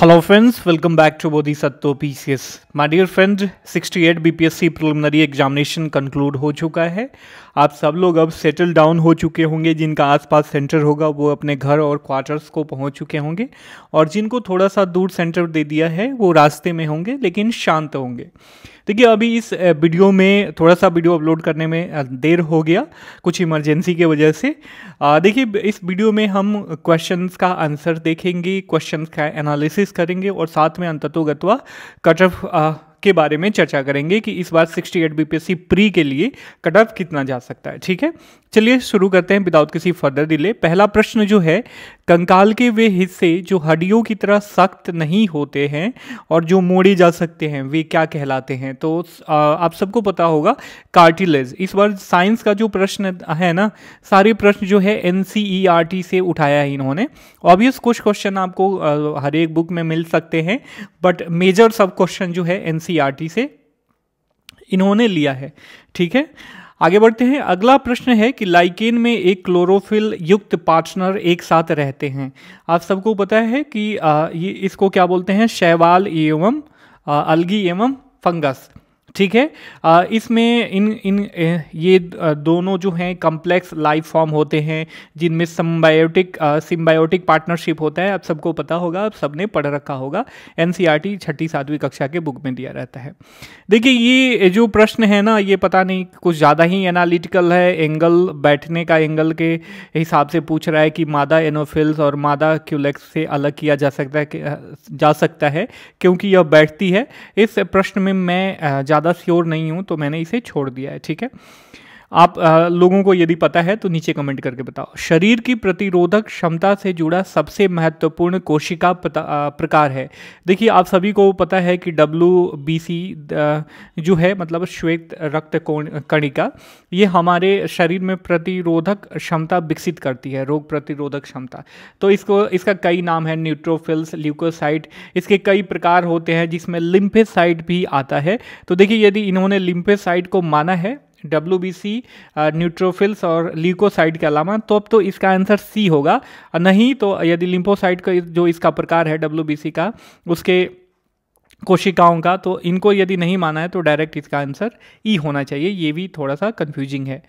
P C S my dear friend sixty eight B P 68 C preliminary examination conclude हो चुका है आप सब लोग अब सेटल डाउन हो चुके होंगे जिनका आसपास सेंटर होगा वो अपने घर और क्वार्टर्स को पहुंच चुके होंगे और जिनको थोड़ा सा दूर सेंटर दे दिया है वो रास्ते में होंगे लेकिन शांत होंगे देखिए अभी इस वीडियो में थोड़ा सा वीडियो अपलोड करने में देर हो गया कुछ इमरजेंसी की वजह से देखिए इस वीडियो में हम क्वेश्चंस का आंसर देखेंगे क्वेश्चंस का एनालिसिस करेंगे और साथ में अंततोगत्वा कट ऑफ के बारे में चर्चा करेंगे कि इस बार 68 बीपीएससी प्री के लिए कट ऑफ कितना जा सकता है ठीक है चलिए शुरू करते हैं विदाउट किसी फर्दर डिले पहला प्रश्न जो है कंकाल के वे हिस्से जो हड्डियों की तरह सख्त नहीं होते हैं और जो मोड़े जा सकते हैं वे क्या कहलाते हैं तो आप सबको पता होगा कार्टिलेज इस बार साइंस का जो प्रश्न है ना सारे प्रश्न जो है एन e से उठाया है इन्होंने ऑब्वियस कुछ क्वेश्चन आपको हर एक बुक में मिल सकते हैं बट मेजर सब क्वेश्चन जो है एन e से इन्होंने लिया है ठीक है आगे बढ़ते हैं अगला प्रश्न है कि लाइकेन में एक क्लोरोफिल युक्त पार्टनर एक साथ रहते हैं आप सबको पता है कि ये इसको क्या बोलते हैं शैवाल एवं अलगी एवं फंगस ठीक है इसमें इन इन ये दोनों जो हैं कम्प्लेक्स लाइफ फॉर्म होते हैं जिनमें सिम्बायोटिक सिम्बायोटिक पार्टनरशिप होता है आप सबको पता होगा आप सबने पढ़ रखा होगा एन e छठी सातवीं कक्षा के बुक में दिया रहता है देखिए ये जो प्रश्न है ना ये पता नहीं कुछ ज़्यादा ही एनालिटिकल है एंगल बैठने का एंगल के हिसाब से पूछ रहा है कि मादा एनोफिल्स और मादा क्यूलेक्स से अलग किया जा सकता है जा सकता है क्योंकि यह बैठती है इस प्रश्न में मैं ज़्यादा ज़्यादा श्योर नहीं हूँ तो मैंने इसे छोड़ दिया है ठीक है आप आ, लोगों को यदि पता है तो नीचे कमेंट करके बताओ शरीर की प्रतिरोधक क्षमता से जुड़ा सबसे महत्वपूर्ण कोशिका पता, आ, प्रकार है देखिए आप सभी को पता है कि डब्ल्यू जो है मतलब श्वेत रक्त कणिका ये हमारे शरीर में प्रतिरोधक क्षमता विकसित करती है रोग प्रतिरोधक क्षमता तो इसको इसका कई नाम है न्यूट्रोफिल्स ल्यूकोसाइट इसके कई प्रकार होते हैं जिसमें लिम्फेसाइट भी आता है तो देखिए यदि इन्होंने लिम्फेसाइट को माना है डब्ल्यू बी सी न्यूट्रोफिल्स और लीकोसाइड के अलावा तो अब तो इसका आंसर सी होगा नहीं तो यदि लिम्फोसाइड का जो इसका प्रकार है डब्ल्यू बी सी का उसके कोशिकाओं का तो इनको यदि नहीं माना है तो डायरेक्ट इसका आंसर ई e होना चाहिए ये भी थोड़ा सा कंफ्यूजिंग है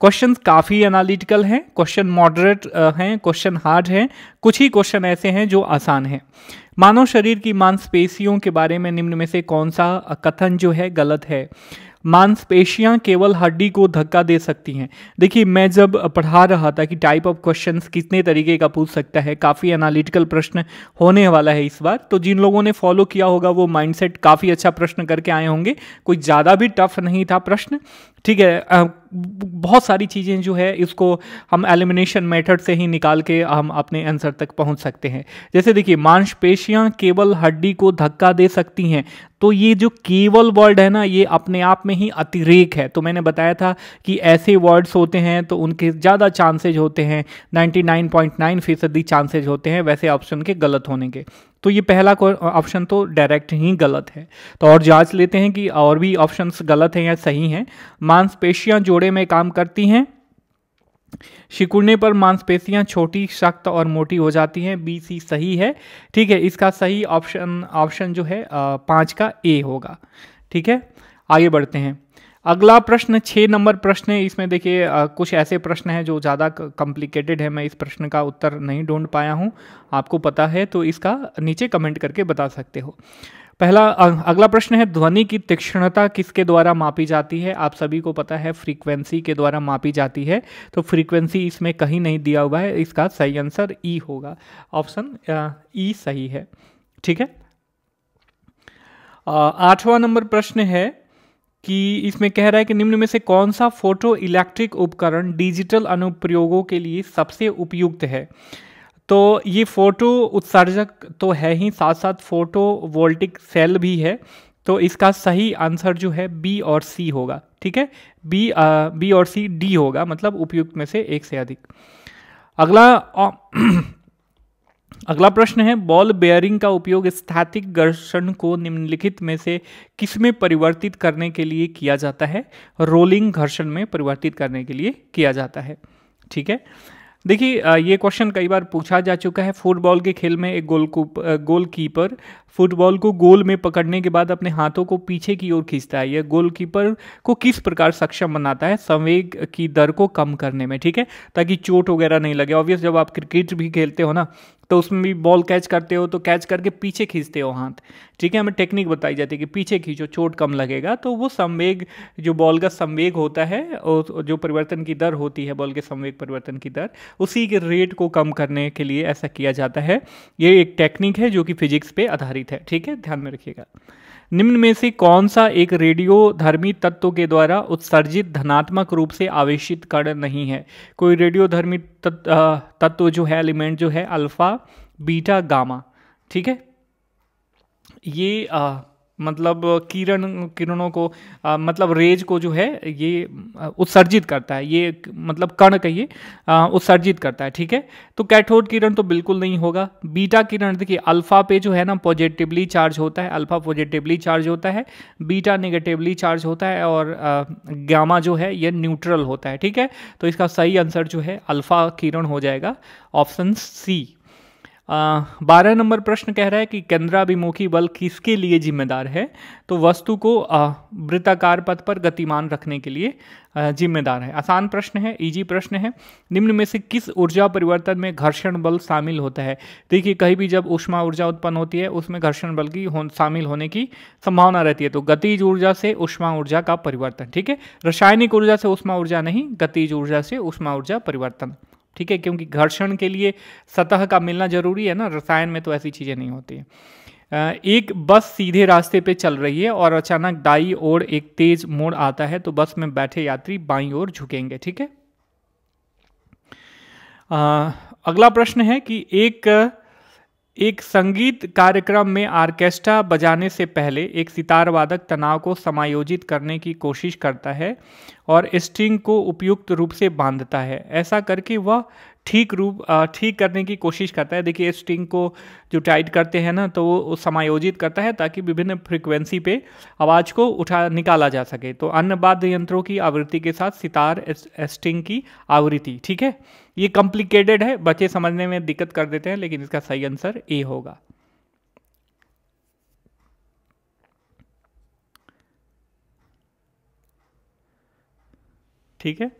क्वेश्चन काफ़ी एनालिटिकल हैं क्वेश्चन मॉडरेट हैं क्वेश्चन हार्ड हैं कुछ ही क्वेश्चन ऐसे हैं जो आसान हैं मानव शरीर की मांसपेशियों के बारे में निम्न में से कौन सा कथन जो है गलत है मांसपेशियां केवल हड्डी को धक्का दे सकती हैं देखिए मैं जब पढ़ा रहा था कि टाइप ऑफ क्वेश्चन कितने तरीके का पूछ सकता है काफ़ी एनालिटिकल प्रश्न होने वाला है इस बार तो जिन लोगों ने फॉलो किया होगा वो माइंडसेट काफ़ी अच्छा प्रश्न करके आए होंगे कोई ज़्यादा भी टफ नहीं था प्रश्न ठीक है बहुत सारी चीज़ें जो है इसको हम एलिमिनेशन मेथड से ही निकाल के हम अपने आंसर तक पहुंच सकते हैं जैसे देखिए मांसपेशियां केवल हड्डी को धक्का दे सकती हैं तो ये जो केवल वर्ड है ना ये अपने आप में ही अतिरेक है तो मैंने बताया था कि ऐसे वर्ड्स होते हैं तो उनके ज़्यादा चांसेज होते हैं नाइन्टी फीसदी चांसेज होते हैं वैसे ऑप्शन के गलत होने के तो ये पहला ऑप्शन तो डायरेक्ट ही गलत है तो और जांच लेते हैं कि और भी ऑप्शंस गलत हैं या सही हैं मांसपेशियां जोड़े में काम करती हैं शिकुड़ने पर मांसपेशियां छोटी सख्त और मोटी हो जाती हैं बी सी सही है ठीक है इसका सही ऑप्शन ऑप्शन जो है पाँच का ए होगा ठीक है आगे बढ़ते हैं अगला प्रश्न छः नंबर प्रश्न है इसमें देखिए कुछ ऐसे प्रश्न हैं जो ज़्यादा कॉम्प्लिकेटेड है मैं इस प्रश्न का उत्तर नहीं ढूंढ पाया हूँ आपको पता है तो इसका नीचे कमेंट करके बता सकते हो पहला अगला प्रश्न है ध्वनि की तीक्ष्णता किसके द्वारा मापी जाती है आप सभी को पता है फ्रीक्वेंसी के द्वारा मापी जाती है तो फ्रीक्वेंसी इसमें कहीं नहीं दिया हुआ है इसका सही आंसर ई e होगा ऑप्शन ई e सही है ठीक है आठवां नंबर प्रश्न है कि इसमें कह रहा है कि निम्न में से कौन सा फोटो इलेक्ट्रिक उपकरण डिजिटल अनुप्रयोगों के लिए सबसे उपयुक्त है तो ये फोटो उत्सर्जक तो है ही साथ साथ फोटो वोल्टिक सेल भी है तो इसका सही आंसर जो है बी और सी होगा ठीक है बी बी और सी डी होगा मतलब उपयुक्त में से एक से अधिक अगला अगला प्रश्न है बॉल बेयरिंग का उपयोग स्थातिक घर्षण को निम्नलिखित में से किस में परिवर्तित करने के लिए किया जाता है रोलिंग घर्षण में परिवर्तित करने के लिए किया जाता है ठीक है देखिए ये क्वेश्चन कई बार पूछा जा चुका है फुटबॉल के खेल में एक गोल गोल कीपर फुटबॉल को गोल में पकड़ने के बाद अपने हाथों को पीछे की ओर खींचता है यह गोल कीपर को किस प्रकार सक्षम बनाता है संवेग की दर को कम करने में ठीक है ताकि चोट वगैरह नहीं लगे ऑब्वियस जब आप क्रिकेट भी खेलते हो ना तो उसमें भी बॉल कैच करते हो तो कैच करके पीछे खींचते हो हाथ ठीक है हमें टेक्निक बताई जाती है कि पीछे खींचो चोट कम लगेगा तो वो संवेग जो बॉल का संवेग होता है और जो परिवर्तन की दर होती है बॉल के संवेग परिवर्तन की दर उसी के रेट को कम करने के लिए ऐसा किया जाता है ये एक टेक्निक है जो कि फिजिक्स पे आधारित है ठीक है ध्यान में रखिएगा निम्न में से कौन सा एक रेडियो धर्मी तत्व के द्वारा उत्सर्जित धनात्मक रूप से आवेशित कण नहीं है कोई रेडियो धर्मी तत्व जो है एलिमेंट जो है अल्फा बीटा गामा ठीक है ये आ, मतलब किरण किरणों को आ, मतलब रेज को जो है ये उत्सर्जित करता है ये मतलब कण कहिए उत्सर्जित करता है ठीक है तो कैथोड किरण तो बिल्कुल नहीं होगा बीटा किरण देखिए अल्फा पे जो है ना पॉजिटिवली चार्ज होता है अल्फा पॉजिटिवली चार्ज होता है बीटा नेगेटिवली चार्ज होता है और गामा जो है ये न्यूट्रल होता है ठीक है तो इसका सही आंसर जो है अल्फा किरण हो जाएगा ऑप्शन सी बारह नंबर प्रश्न कह रहा है कि केंद्राभिमुखी बल किसके लिए जिम्मेदार है तो वस्तु को वृत्ताकार पथ पर गतिमान रखने के लिए जिम्मेदार है आसान प्रश्न है इजी प्रश्न है निम्न में से किस ऊर्जा परिवर्तन में घर्षण बल शामिल होता है देखिए कहीं भी जब उष्मा ऊर्जा उत्पन्न होती है उसमें घर्षण बल की हो, शामिल होने की संभावना रहती है तो गतिज ऊर्जा से उष्मा ऊर्जा का परिवर्तन ठीक है रासायनिक ऊर्जा से उष्मा ऊर्जा नहीं गतिज ऊर्जा से उष्मा ऊर्जा परिवर्तन ठीक है क्योंकि घर्षण के लिए सतह का मिलना जरूरी है ना रसायन में तो ऐसी चीज़ें नहीं होती हैं एक बस सीधे रास्ते पे चल रही है और अचानक दाई ओर एक तेज मोड़ आता है तो बस में बैठे यात्री बाई ओर झुकेंगे ठीक है अगला प्रश्न है कि एक एक संगीत कार्यक्रम में आर्केस्ट्रा बजाने से पहले एक सितार वादक तनाव को समायोजित करने की कोशिश करता है और स्ट्रिंग को उपयुक्त रूप से बांधता है ऐसा करके वह ठीक रूप ठीक करने की कोशिश करता है देखिए स्ट्रिंग को जो टाइट करते हैं ना तो वो समायोजित करता है ताकि विभिन्न फ्रिक्वेंसी पे आवाज़ को उठा निकाला जा सके तो अन्य वाद्य यंत्रों की आवृत्ति के साथ सितार स्ट्रिंग की आवृत्ति ठीक है ये कॉम्प्लिकेटेड है बच्चे समझने में दिक्कत कर देते हैं लेकिन इसका सही आंसर ए होगा ठीक है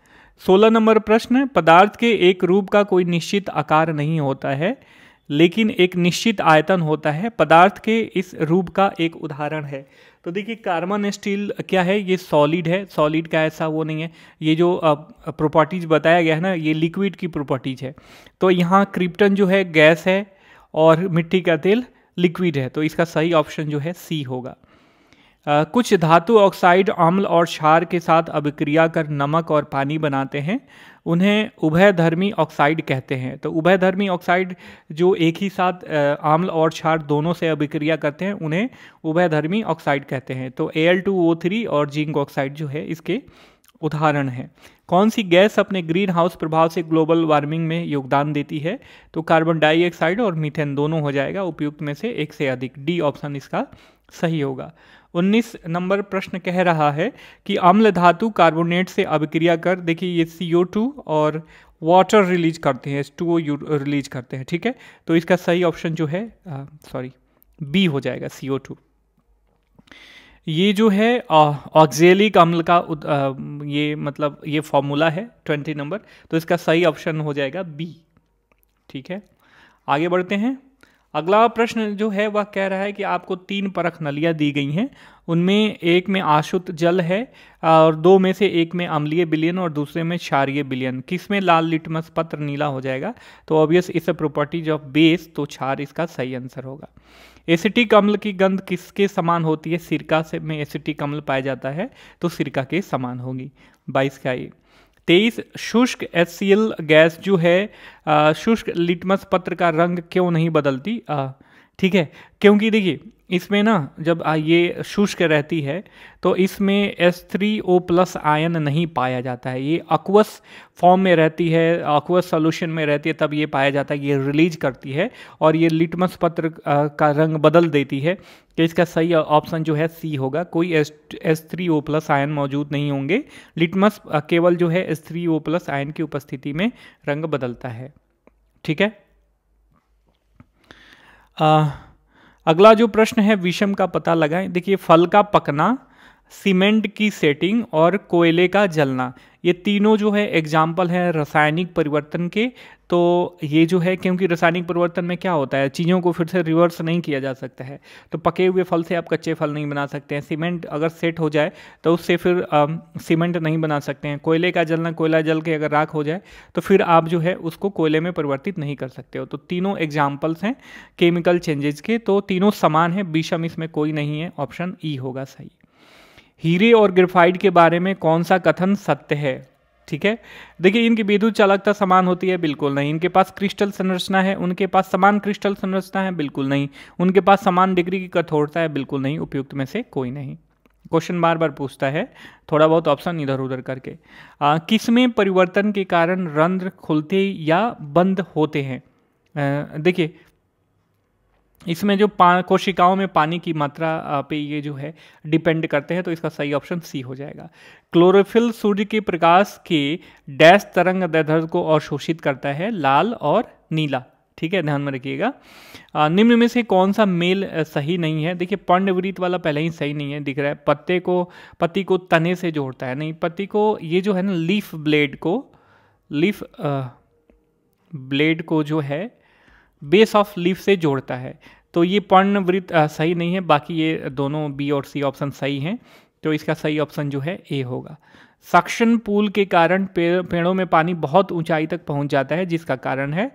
सोलह नंबर प्रश्न पदार्थ के एक रूप का कोई निश्चित आकार नहीं होता है लेकिन एक निश्चित आयतन होता है पदार्थ के इस रूप का एक उदाहरण है तो देखिए कार्बन स्टील क्या है ये सॉलिड है सॉलिड का ऐसा वो नहीं है ये जो प्रॉपर्टीज बताया गया है ना ये लिक्विड की प्रॉपर्टीज है तो यहाँ क्रिप्टन जो है गैस है और मिट्टी का तेल लिक्विड है तो इसका सही ऑप्शन जो है सी होगा कुछ धातु ऑक्साइड अम्ल और क्षार के साथ अभिक्रिया कर नमक और पानी बनाते हैं उन्हें उभयधर्मी ऑक्साइड कहते हैं तो उभयधर्मी ऑक्साइड जो एक ही साथ आम्ल और क्षार दोनों से अभिक्रिया करते हैं उन्हें उभयधर्मी ऑक्साइड कहते हैं तो Al2O3 और जिंक ऑक्साइड जो है इसके उदाहरण हैं कौन सी गैस अपने ग्रीन हाउस प्रभाव से ग्लोबल वार्मिंग में योगदान देती है तो कार्बन डाइऑक्साइड और मीथेन दोनों हो जाएगा उपयुक्त में से एक से अधिक डी ऑप्शन इसका सही होगा 19 नंबर प्रश्न कह रहा है कि अम्ल धातु कार्बोनेट से अभिक्रिया कर देखिए ये CO2 और वाटर रिलीज करते हैं ओ यू रिलीज करते हैं ठीक है तो इसका सही ऑप्शन जो है सॉरी बी हो जाएगा सी टू ये जो है ऑक्जेलिक अम्ल का आ, ये मतलब ये फॉर्मूला है ट्वेंटी नंबर तो इसका सही ऑप्शन हो जाएगा बी ठीक है आगे बढ़ते हैं अगला प्रश्न जो है वह कह रहा है कि आपको तीन परख नलियाँ दी गई हैं उनमें एक में आशुत जल है और दो में से एक में अम्लीय बिलियन और दूसरे में क्षारीय बिलियन किस में लाल लिटमस पत्र नीला हो जाएगा तो ऑब्वियस इस प्रॉपर्टीज ऑफ बेस तो क्षार इसका सही आंसर होगा एसिटिक अम्ल की गंध किसके समान होती है सिरका से में एसिटिक अम्ल पाया जाता है तो सिरका के समान होगी बाईस का ये तेईस शुष्क एस गैस जो है शुष्क लिटमस पत्र का रंग क्यों नहीं बदलती ठीक है क्योंकि देखिए इसमें ना जब ये शुष्क रहती है तो इसमें S three O plus ion नहीं पाया जाता है ये अक्वस फॉर्म में रहती है अक्वस सॉल्यूशन में रहती है तब ये पाया जाता है ये रिलीज करती है और ये लिटमस पत्र का रंग बदल देती है कि इसका सही ऑप्शन जो है सी होगा कोई S S three O plus ion मौजूद नहीं होंगे लिटमस केवल जो है S three O plus ion की उपस्थिति में रंग बदलता है ठीक है आ, अगला जो प्रश्न है विषम का पता लगाएं देखिए फल का पकना सीमेंट की सेटिंग और कोयले का जलना ये तीनों जो है एग्जाम्पल है रासायनिक परिवर्तन के तो ये जो है क्योंकि रासायनिक परिवर्तन में क्या होता है चीज़ों को फिर से रिवर्स नहीं किया जा सकता है तो पके हुए फल से आप कच्चे फल नहीं बना सकते हैं सीमेंट अगर सेट हो जाए तो उससे फिर सीमेंट नहीं बना सकते हैं कोयले का जलना कोयला जल के अगर राख हो जाए तो फिर आप जो है उसको कोयले में परिवर्तित नहीं कर सकते हो तो तीनों एग्जाम्पल्स हैं केमिकल चेंजेज के तो तीनों समान हैं बीशम इसमें कोई नहीं है ऑप्शन ई e होगा सही हीरे और ग्रेफाइट के बारे में कौन सा कथन सत्य है ठीक है देखिए इनकी विद्युत चालकता समान होती है बिल्कुल नहीं इनके पास क्रिस्टल संरचना है उनके पास समान क्रिस्टल संरचना है बिल्कुल नहीं उनके पास समान डिग्री की कठोरता है बिल्कुल नहीं उपयुक्त में से कोई नहीं क्वेश्चन बार बार पूछता है थोड़ा बहुत ऑप्शन इधर उधर करके किसमें परिवर्तन के कारण रंध्र खुलते या बंद होते हैं देखिए इसमें जो पा कोशिकाओं में पानी की मात्रा पे ये जो है डिपेंड करते हैं तो इसका सही ऑप्शन सी हो जाएगा क्लोरोफिल सूर्य के प्रकाश के डैश तरंग दर्द को अवशोषित करता है लाल और नीला ठीक है ध्यान में रखिएगा निम्न में से कौन सा मेल सही नहीं है देखिए पंडवृत वाला पहले ही सही नहीं है दिख रहा है पत्ते को पति को तने से जोड़ता है नहीं पति को ये जो है ना लीफ ब्लेड को लीफ ब्लेड को जो है बेस ऑफ लीफ से जोड़ता है तो ये पर्णवृत्त सही नहीं है बाकी ये दोनों बी और सी ऑप्शन सही हैं तो इसका सही ऑप्शन जो है ए होगा सक्शन पुल के कारण पेड़ों में पानी बहुत ऊंचाई तक पहुंच जाता है जिसका कारण है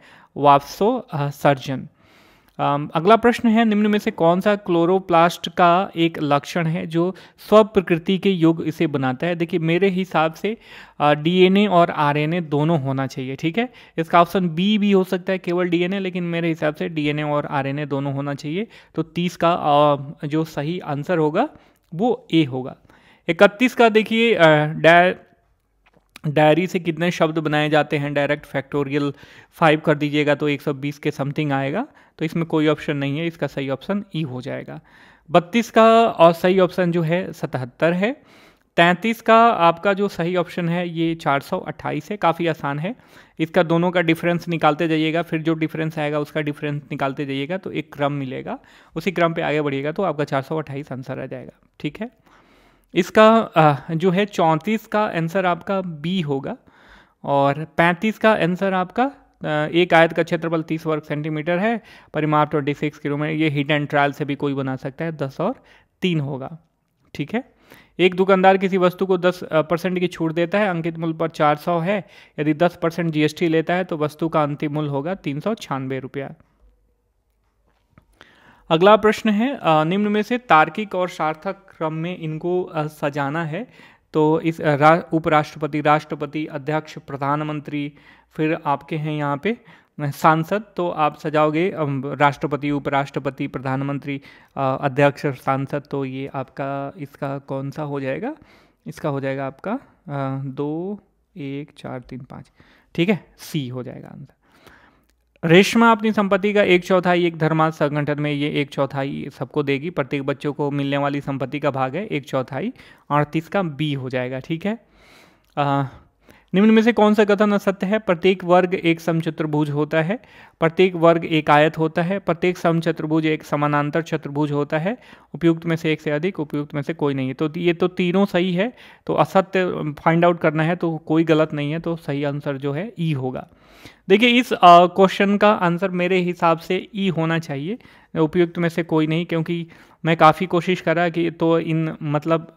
वापसो सर्जन Um, अगला प्रश्न है निम्न में से कौन सा क्लोरोप्लास्ट का एक लक्षण है जो स्वप्रकृति के योग इसे बनाता है देखिए मेरे हिसाब से डीएनए uh, और आरएनए दोनों होना चाहिए ठीक है इसका ऑप्शन बी भी हो सकता है केवल डीएनए लेकिन मेरे हिसाब से डीएनए और आरएनए दोनों होना चाहिए तो तीस का uh, जो सही आंसर होगा वो ए होगा इकतीस का देखिए uh, डै डायरी से कितने शब्द बनाए जाते हैं डायरेक्ट फैक्टोरियल फाइव कर दीजिएगा तो 120 के समथिंग आएगा तो इसमें कोई ऑप्शन नहीं है इसका सही ऑप्शन ई हो जाएगा बत्तीस का और सही ऑप्शन जो है सतहत्तर है तैंतीस का आपका जो सही ऑप्शन है ये 428 है काफ़ी आसान है इसका दोनों का डिफरेंस निकालते जाइएगा फिर जो डिफरेंस आएगा उसका डिफरेंस निकालते जाइएगा तो एक क्रम मिलेगा उसी क्रम पे आगे बढ़िएगा तो आपका 428 आंसर आ जाएगा ठीक है इसका जो है चौंतीस का आंसर आपका बी होगा और पैंतीस का आंसर आपका एक आयत का क्षेत्रफल तीस वर्ग सेंटीमीटर है परिमाप ट्वेंटी सिक्स किलोमीटर ये हिट एंड ट्रायल से भी कोई बना सकता है दस और तीन होगा ठीक है एक दुकानदार किसी वस्तु को 10 परसेंट की छूट देता है अंकित मूल्य पर 400 है यदि 10 परसेंट जीएसटी लेता है तो वस्तु का अंतिम मूल्य होगा तीन सौ रुपया अगला प्रश्न है निम्न में से तार्किक और सार्थक क्रम में इनको सजाना है तो इस रा, उपराष्ट्रपति राष्ट्रपति अध्यक्ष प्रधानमंत्री फिर आपके हैं यहाँ पे सांसद तो आप सजाओगे राष्ट्रपति उपराष्ट्रपति प्रधानमंत्री अध्यक्ष सांसद तो ये आपका इसका कौन सा हो जाएगा इसका हो जाएगा आपका दो एक चार तीन पाँच ठीक है सी हो जाएगा आंसर रेशमा अपनी संपत्ति का एक चौथाई एक धर्मार्थ संगठन में ये एक चौथाई सबको देगी प्रत्येक बच्चों को मिलने वाली संपत्ति का भाग है एक चौथाई अड़तीस का बी हो जाएगा ठीक है निम्न में से कौन सा कथन असत्य है प्रत्येक वर्ग एक समचतुर्भुज होता है प्रत्येक वर्ग एक आयत होता है प्रत्येक समचतुर्भुज एक समानांतर चतुर्भुज होता है उपयुक्त में से एक से अधिक उपयुक्त में से कोई नहीं है तो ये तो तीनों सही है तो असत्य फाइंड आउट करना है तो कोई गलत नहीं है तो सही आंसर जो है ई e होगा देखिए इस क्वेश्चन का आंसर मेरे हिसाब से ई e होना चाहिए उपयुक्त में से कोई नहीं क्योंकि मैं काफ़ी कोशिश करा कि तो इन मतलब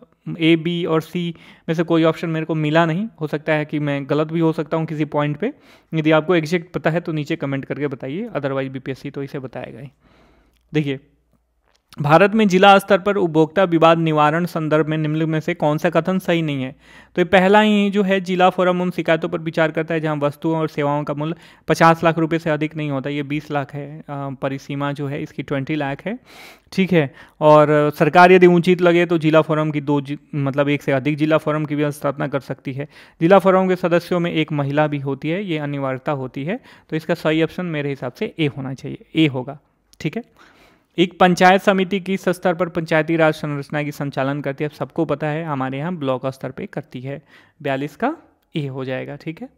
ए बी और सी में से कोई ऑप्शन मेरे को मिला नहीं हो सकता है कि मैं गलत भी हो सकता हूँ किसी पॉइंट पे यदि आपको एग्जैक्ट पता है तो नीचे कमेंट करके बताइए अदरवाइज बीपीएससी तो इसे बताएगा ही देखिए भारत में जिला स्तर पर उपभोक्ता विवाद निवारण संदर्भ में निम्न में से कौन सा कथन सही नहीं है तो ये पहला ही जो है जिला फोरम उन शिकायतों पर विचार करता है जहां वस्तुओं और सेवाओं का मूल्य 50 लाख रुपए से अधिक नहीं होता ये 20 लाख है परिसीमा जो है इसकी 20 लाख है ठीक है और सरकार यदि उचित लगे तो जिला फोरम की दो मतलब एक से अधिक जिला फोरम की भी स्थापना कर सकती है जिला फोरम के सदस्यों में एक महिला भी होती है ये अनिवार्यता होती है तो इसका सही ऑप्शन मेरे हिसाब से ए होना चाहिए ए होगा ठीक है एक पंचायत समिति किस स्तर पर पंचायती राज संरचना की संचालन करती है सबको पता है हमारे यहाँ ब्लॉक स्तर पे करती है बयालीस का ए हो जाएगा ठीक है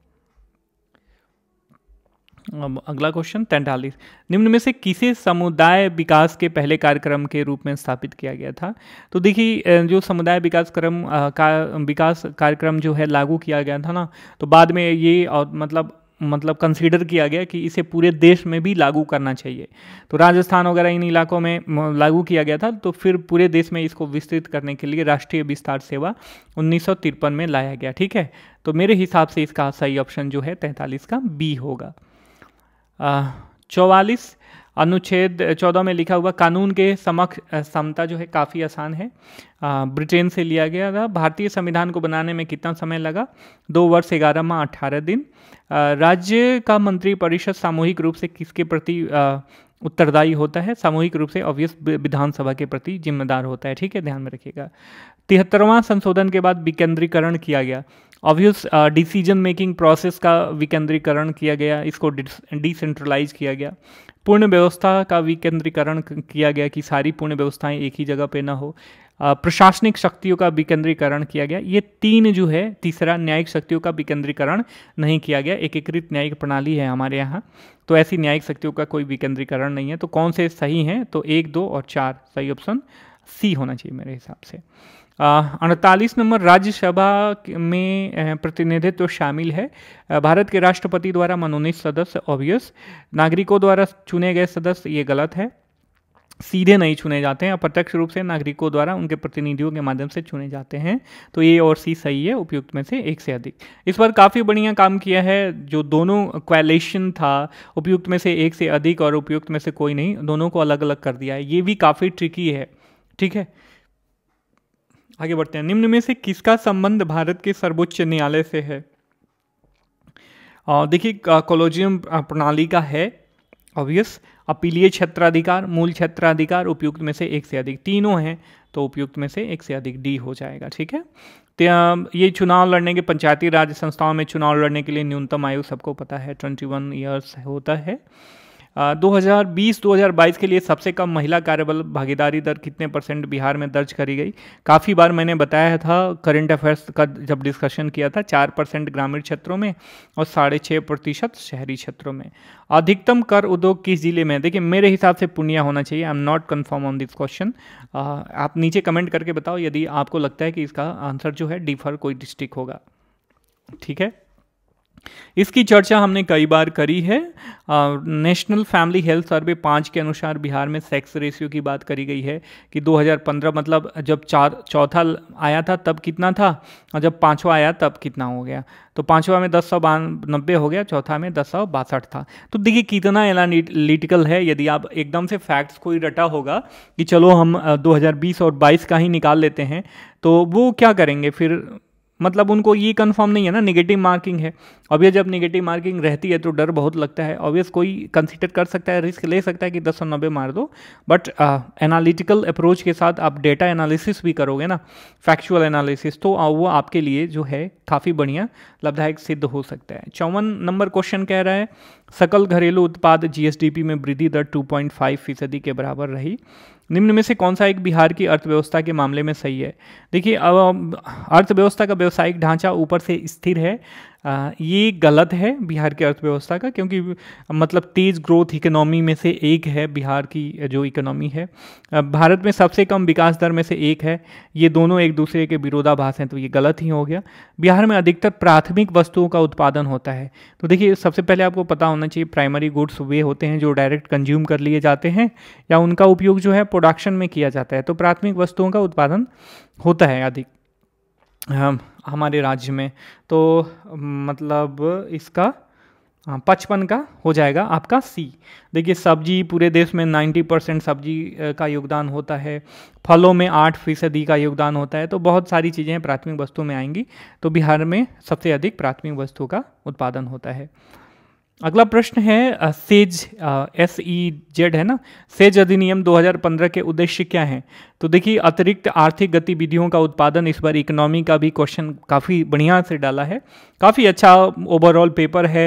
अब अगला क्वेश्चन तैंतालीस निम्न में से किसे समुदाय विकास के पहले कार्यक्रम के रूप में स्थापित किया गया था तो देखिए जो समुदाय विकास क्रम का विकास कार्यक्रम जो है लागू किया गया था ना तो बाद में ये और मतलब मतलब कंसीडर किया गया कि इसे पूरे देश में भी लागू करना चाहिए तो राजस्थान वगैरह इन इलाकों में लागू किया गया था तो फिर पूरे देश में इसको विस्तृत करने के लिए राष्ट्रीय विस्तार सेवा उन्नीस में लाया गया ठीक है तो मेरे हिसाब से इसका सही ऑप्शन जो है तैंतालीस का बी होगा चौवालीस अनुच्छेद चौदह में लिखा हुआ कानून के समक्ष समता जो है काफ़ी आसान है ब्रिटेन से लिया गया था भारतीय संविधान को बनाने में कितना समय लगा दो वर्ष ग्यारह माह अठारह दिन राज्य का मंत्रिपरिषद सामूहिक रूप से किसके प्रति उत्तरदायी होता है सामूहिक रूप से ऑब्वियस विधानसभा के प्रति जिम्मेदार होता है ठीक है ध्यान में रखिएगा तिहत्तरवां संशोधन के बाद विकेंद्रीकरण किया गया ऑब्वियस डिसीजन मेकिंग प्रोसेस का विकेंद्रीकरण किया गया इसको डिसेंट्रलाइज किया गया पूर्ण व्यवस्था का विकेंद्रीकरण किया गया कि सारी पूर्ण व्यवस्थाएं एक ही जगह पे ना हो प्रशासनिक शक्तियों का विकेंद्रीकरण किया गया ये तीन जो है तीसरा न्यायिक शक्तियों का विकेंद्रीकरण नहीं किया गया एकीकृत न्यायिक प्रणाली है हमारे यहाँ तो ऐसी न्यायिक शक्तियों का कोई विकेंद्रीकरण नहीं है तो कौन से सही हैं तो एक दो और चार सही ऑप्शन सी होना चाहिए मेरे हिसाब से अड़तालीस नंबर राज्यसभा में प्रतिनिधित्व शामिल है भारत के राष्ट्रपति द्वारा मनोनीत सदस्य ऑब्वियस नागरिकों द्वारा चुने गए सदस्य ये गलत है सीधे नहीं चुने जाते हैं अप्रत्यक्ष रूप से नागरिकों द्वारा उनके प्रतिनिधियों के माध्यम से चुने जाते हैं तो ये और सी सही है उपयुक्त में से एक से अधिक इस बार काफ़ी बढ़िया काम किया है जो दोनों क्वालेशन था उपयुक्त में से एक से अधिक और उपयुक्त में से कोई नहीं दोनों को अलग अलग कर दिया है ये भी काफ़ी ट्रिकी है ठीक है आगे बढ़ते हैं निम्न में से किसका संबंध भारत के सर्वोच्च न्यायालय से है देखिए कोलोजियम प्रणाली का है ऑब्वियस अपीलीय क्षेत्राधिकार मूल क्षेत्राधिकार उपयुक्त में से एक से अधिक तीनों हैं तो उपयुक्त में से एक से अधिक डी हो जाएगा ठीक है तो ये चुनाव लड़ने के पंचायती राज संस्थाओं में चुनाव लड़ने के लिए न्यूनतम आयु सबको पता है ट्वेंटी वन ईयर्स होता है 2020-2022 के लिए सबसे कम महिला कार्यबल भागीदारी दर कितने परसेंट बिहार में दर्ज करी गई काफ़ी बार मैंने बताया था करंट अफेयर्स का जब डिस्कशन किया था चार परसेंट ग्रामीण क्षेत्रों में और साढ़े छः प्रतिशत शहरी क्षेत्रों में अधिकतम कर उद्योग किस जिले में देखिए मेरे हिसाब से पुनिया होना चाहिए I am not confirm on this question आप नीचे कमेंट करके बताओ यदि आपको लगता है कि इसका आंसर जो है डिफर कोई डिस्ट्रिक्ट होगा ठीक है इसकी चर्चा हमने कई बार करी है नेशनल फैमिली हेल्थ सर्वे पाँच के अनुसार बिहार में सेक्स रेशियो की बात करी गई है कि 2015 मतलब जब चार चौथा आया था तब कितना था और जब पाँचवा आया तब कितना हो गया तो पाँचवा में दस सौ नब्बे हो गया चौथा में दस सौ बासठ था तो देखिए कितना एनालिटिकल है यदि आप एकदम से फैक्ट्स कोई रटा होगा कि चलो हम 2020 और 22 का ही निकाल लेते हैं तो वो क्या करेंगे फिर मतलब उनको ये कंफर्म नहीं है ना नेगेटिव मार्किंग है ऑबियस जब नेगेटिव मार्किंग रहती है तो डर बहुत लगता है ऑब्वियस कोई कंसिडर कर सकता है रिस्क ले सकता है कि दस सौ नब्बे मार दो बट एनालिटिकल अप्रोच के साथ आप डेटा एनालिसिस भी करोगे ना फैक्चुअल एनालिसिस तो वो आपके लिए जो है काफ़ी बढ़िया लाभदायक सिद्ध हो सकता है चौवन नंबर क्वेश्चन कह रहा है सकल घरेलू उत्पाद जी में वृद्धि दर टू फीसदी के बराबर रही निम्न में से कौन सा एक बिहार की अर्थव्यवस्था के मामले में सही है देखिए अर्थव्यवस्था का व्यावसायिक ढांचा ऊपर से स्थिर है ये गलत है बिहार की अर्थव्यवस्था का क्योंकि मतलब तेज़ ग्रोथ इकोनॉमी में से एक है बिहार की जो इकोनॉमी है भारत में सबसे कम विकास दर में से एक है ये दोनों एक दूसरे के विरोधाभास हैं तो ये गलत ही हो गया बिहार में अधिकतर प्राथमिक वस्तुओं का उत्पादन होता है तो देखिए सबसे पहले आपको पता होना चाहिए प्राइमरी गुड्स वे होते हैं जो डायरेक्ट कंज्यूम कर लिए जाते हैं या उनका उपयोग जो है प्रोडक्शन में किया जाता है तो प्राथमिक वस्तुओं का उत्पादन होता है अधिक हाँ। हमारे राज्य में तो मतलब इसका हाँ, पचपन का हो जाएगा आपका सी देखिए सब्जी पूरे देश में नाइन्टी परसेंट सब्जी का योगदान होता है फलों में आठ फीसदी का योगदान होता है तो बहुत सारी चीज़ें प्राथमिक वस्तुओं में आएंगी तो बिहार में सबसे अधिक प्राथमिक वस्तुओं का उत्पादन होता है अगला प्रश्न है सेज एस ई जेड है ना सेज अधिनियम 2015 के उद्देश्य क्या हैं तो देखिए अतिरिक्त आर्थिक गतिविधियों का उत्पादन इस बार इकोनॉमी का भी क्वेश्चन काफ़ी बढ़िया से डाला है काफ़ी अच्छा ओवरऑल पेपर है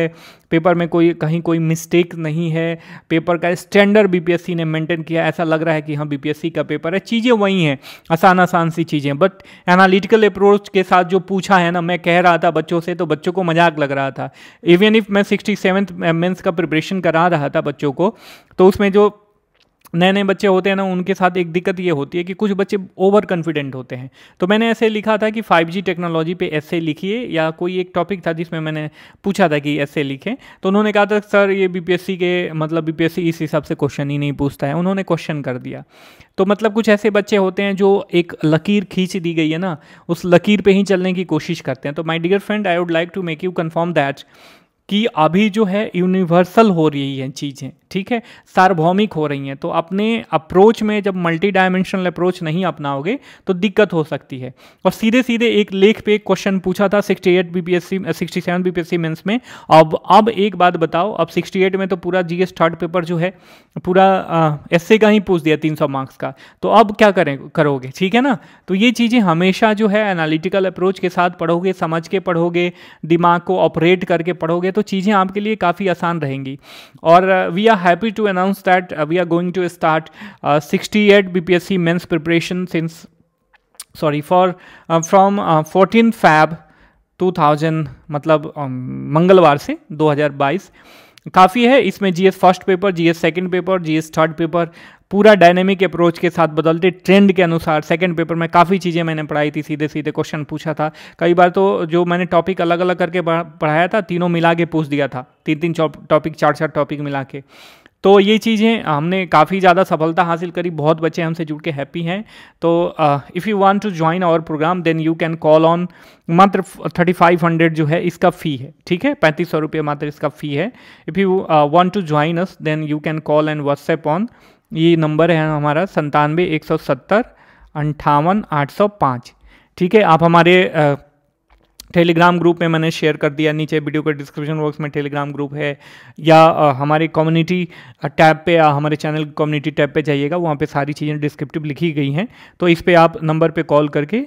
पेपर में कोई कहीं कोई मिस्टेक नहीं है पेपर का स्टैंडर्ड बीपीएससी ने मेंटेन किया ऐसा लग रहा है कि हाँ बीपीएससी का पेपर है चीज़ें वही हैं आसान आसान सी चीज़ें बट एनालिटिकल अप्रोच के साथ जो पूछा है ना मैं कह रहा था बच्चों से तो बच्चों को मजाक लग रहा था इवन इफ मैं सिक्सटी सेवन्थ का प्रिपरेशन करा रहा था बच्चों को तो उसमें जो नए नए बच्चे होते हैं ना उनके साथ एक दिक्कत ये होती है कि कुछ बच्चे ओवर कॉन्फिडेंट होते हैं तो मैंने ऐसे लिखा था कि 5G टेक्नोलॉजी पे ऐसे लिखिए या कोई एक टॉपिक था जिसमें मैंने पूछा था कि ऐसे लिखें तो उन्होंने कहा था सर ये बीपीएससी के मतलब बीपीएससी इस हिसाब से क्वेश्चन ही नहीं पूछता है उन्होंने क्वेश्चन कर दिया तो मतलब कुछ ऐसे बच्चे होते हैं जो एक लकीर खींच दी गई है ना उस लकीर पर ही चलने की कोशिश करते हैं तो my dear friend I would like to make you confirm that कि अभी जो है यूनिवर्सल हो रही है चीज़ें ठीक है सार्वभौमिक हो रही हैं तो अपने अप्रोच में जब मल्टी डायमेंशनल अप्रोच नहीं अपनाओगे तो दिक्कत हो सकती है और सीधे सीधे एक लेख पे क्वेश्चन पूछा था 68 eight B P S C sixty seven B P S C mains में अब अब एक बात बताओ अब 68 में तो पूरा जीएस थर्ड पेपर जो है पूरा एस का ही पूछ दिया सौ मार्क्स का तो अब क्या करें करोगे ठीक है ना तो ये चीज़ें हमेशा जो है एनालिटिकल अप्रोच के साथ पढ़ोगे समझ के पढ़ोगे दिमाग को ऑपरेट करके पढ़ोगे तो चीज़ें आपके लिए काफ़ी आसान रहेंगी और we are are happy to announce that uh, we are going to start uh, 68 BPSC mains preparation since sorry for uh, from uh, 14 Feb 2000 मतलब um, मंगलवार से 2022 काफ़ी है इसमें GS first paper GS second paper GS third paper पूरा dynamic approach के साथ बदलते ट्रेंड के अनुसार सेकंड पेपर में काफ़ी चीज़ें मैंने पढ़ाई थी सीधे सीधे क्वेश्चन पूछा था कई बार तो जो मैंने टॉपिक अलग अलग करके पढ़ाया था तीनों मिला के पूछ दिया था तीन तीन टॉपिक चार चार टॉपिक मिला के तो ये चीज़ें हमने काफ़ी ज़्यादा सफलता हासिल करी बहुत बच्चे हमसे जुड़ के हैप्पी हैं तो if you want to join our programme then you can call on मात्र थर्टी फाइव हंड्रेड जो है इसका फ़ी है ठीक है पैंतीस सौ रुपये मात्र इसका फ़ी है if you want to join us then you can call and WhatsApp on ये नंबर है हमारा संतानवे एक सौ सत्तर अंठावन आठ सौ पाँच ठीक है आप हमारे uh, टेलीग्राम ग्रुप में मैंने शेयर कर दिया नीचे वीडियो के डिस्क्रिप्शन बॉक्स में टेलीग्राम ग्रुप है या हमारे कम्युनिटी टैब पे या हमारे चैनल कम्युनिटी टैब पे जाइएगा वहाँ पे सारी चीज़ें डिस्क्रिप्टिव लिखी गई हैं तो इस पर आप नंबर पे कॉल करके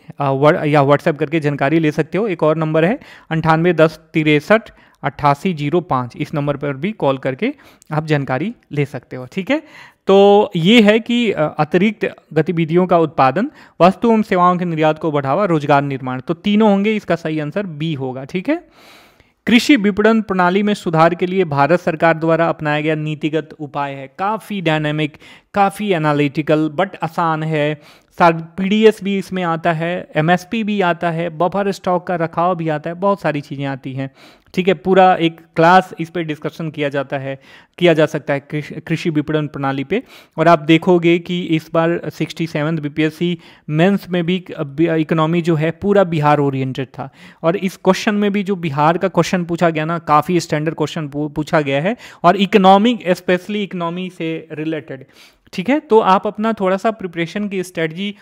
या व्हाट्सएप करके जानकारी ले सकते हो एक और नंबर है अंठानवे दस तिरसठ अट्ठासी जीरो पाँच इस नंबर पर भी कॉल करके आप जानकारी ले सकते हो ठीक है तो ये है कि अतिरिक्त गतिविधियों का उत्पादन वस्तु एवं सेवाओं के निर्यात को बढ़ावा रोजगार निर्माण तो तीनों होंगे इसका सही आंसर बी होगा ठीक है कृषि विपणन प्रणाली में सुधार के लिए भारत सरकार द्वारा अपनाया गया नीतिगत उपाय है काफ़ी डायनेमिक काफ़ी एनालिटिकल बट आसान है पी भी इसमें आता है एम भी आता है बफर स्टॉक का रखाव भी आता है बहुत सारी चीज़ें आती हैं ठीक है पूरा एक क्लास इस पर डिस्कशन किया जाता है किया जा सकता है कृषि विपणन प्रणाली पे और आप देखोगे कि इस बार सिक्सटी सेवन बी मेंस में भी इकोनॉमी जो है पूरा बिहार ओरिएंटेड था और इस क्वेश्चन में भी जो बिहार का क्वेश्चन पूछा गया ना काफ़ी स्टैंडर्ड क्वेश्चन पूछा गया है और इकोनॉमिक स्पेशली इकोनॉमी से रिलेटेड ठीक है तो आप अपना थोड़ा सा प्रिपरेशन की स्ट्रेटजी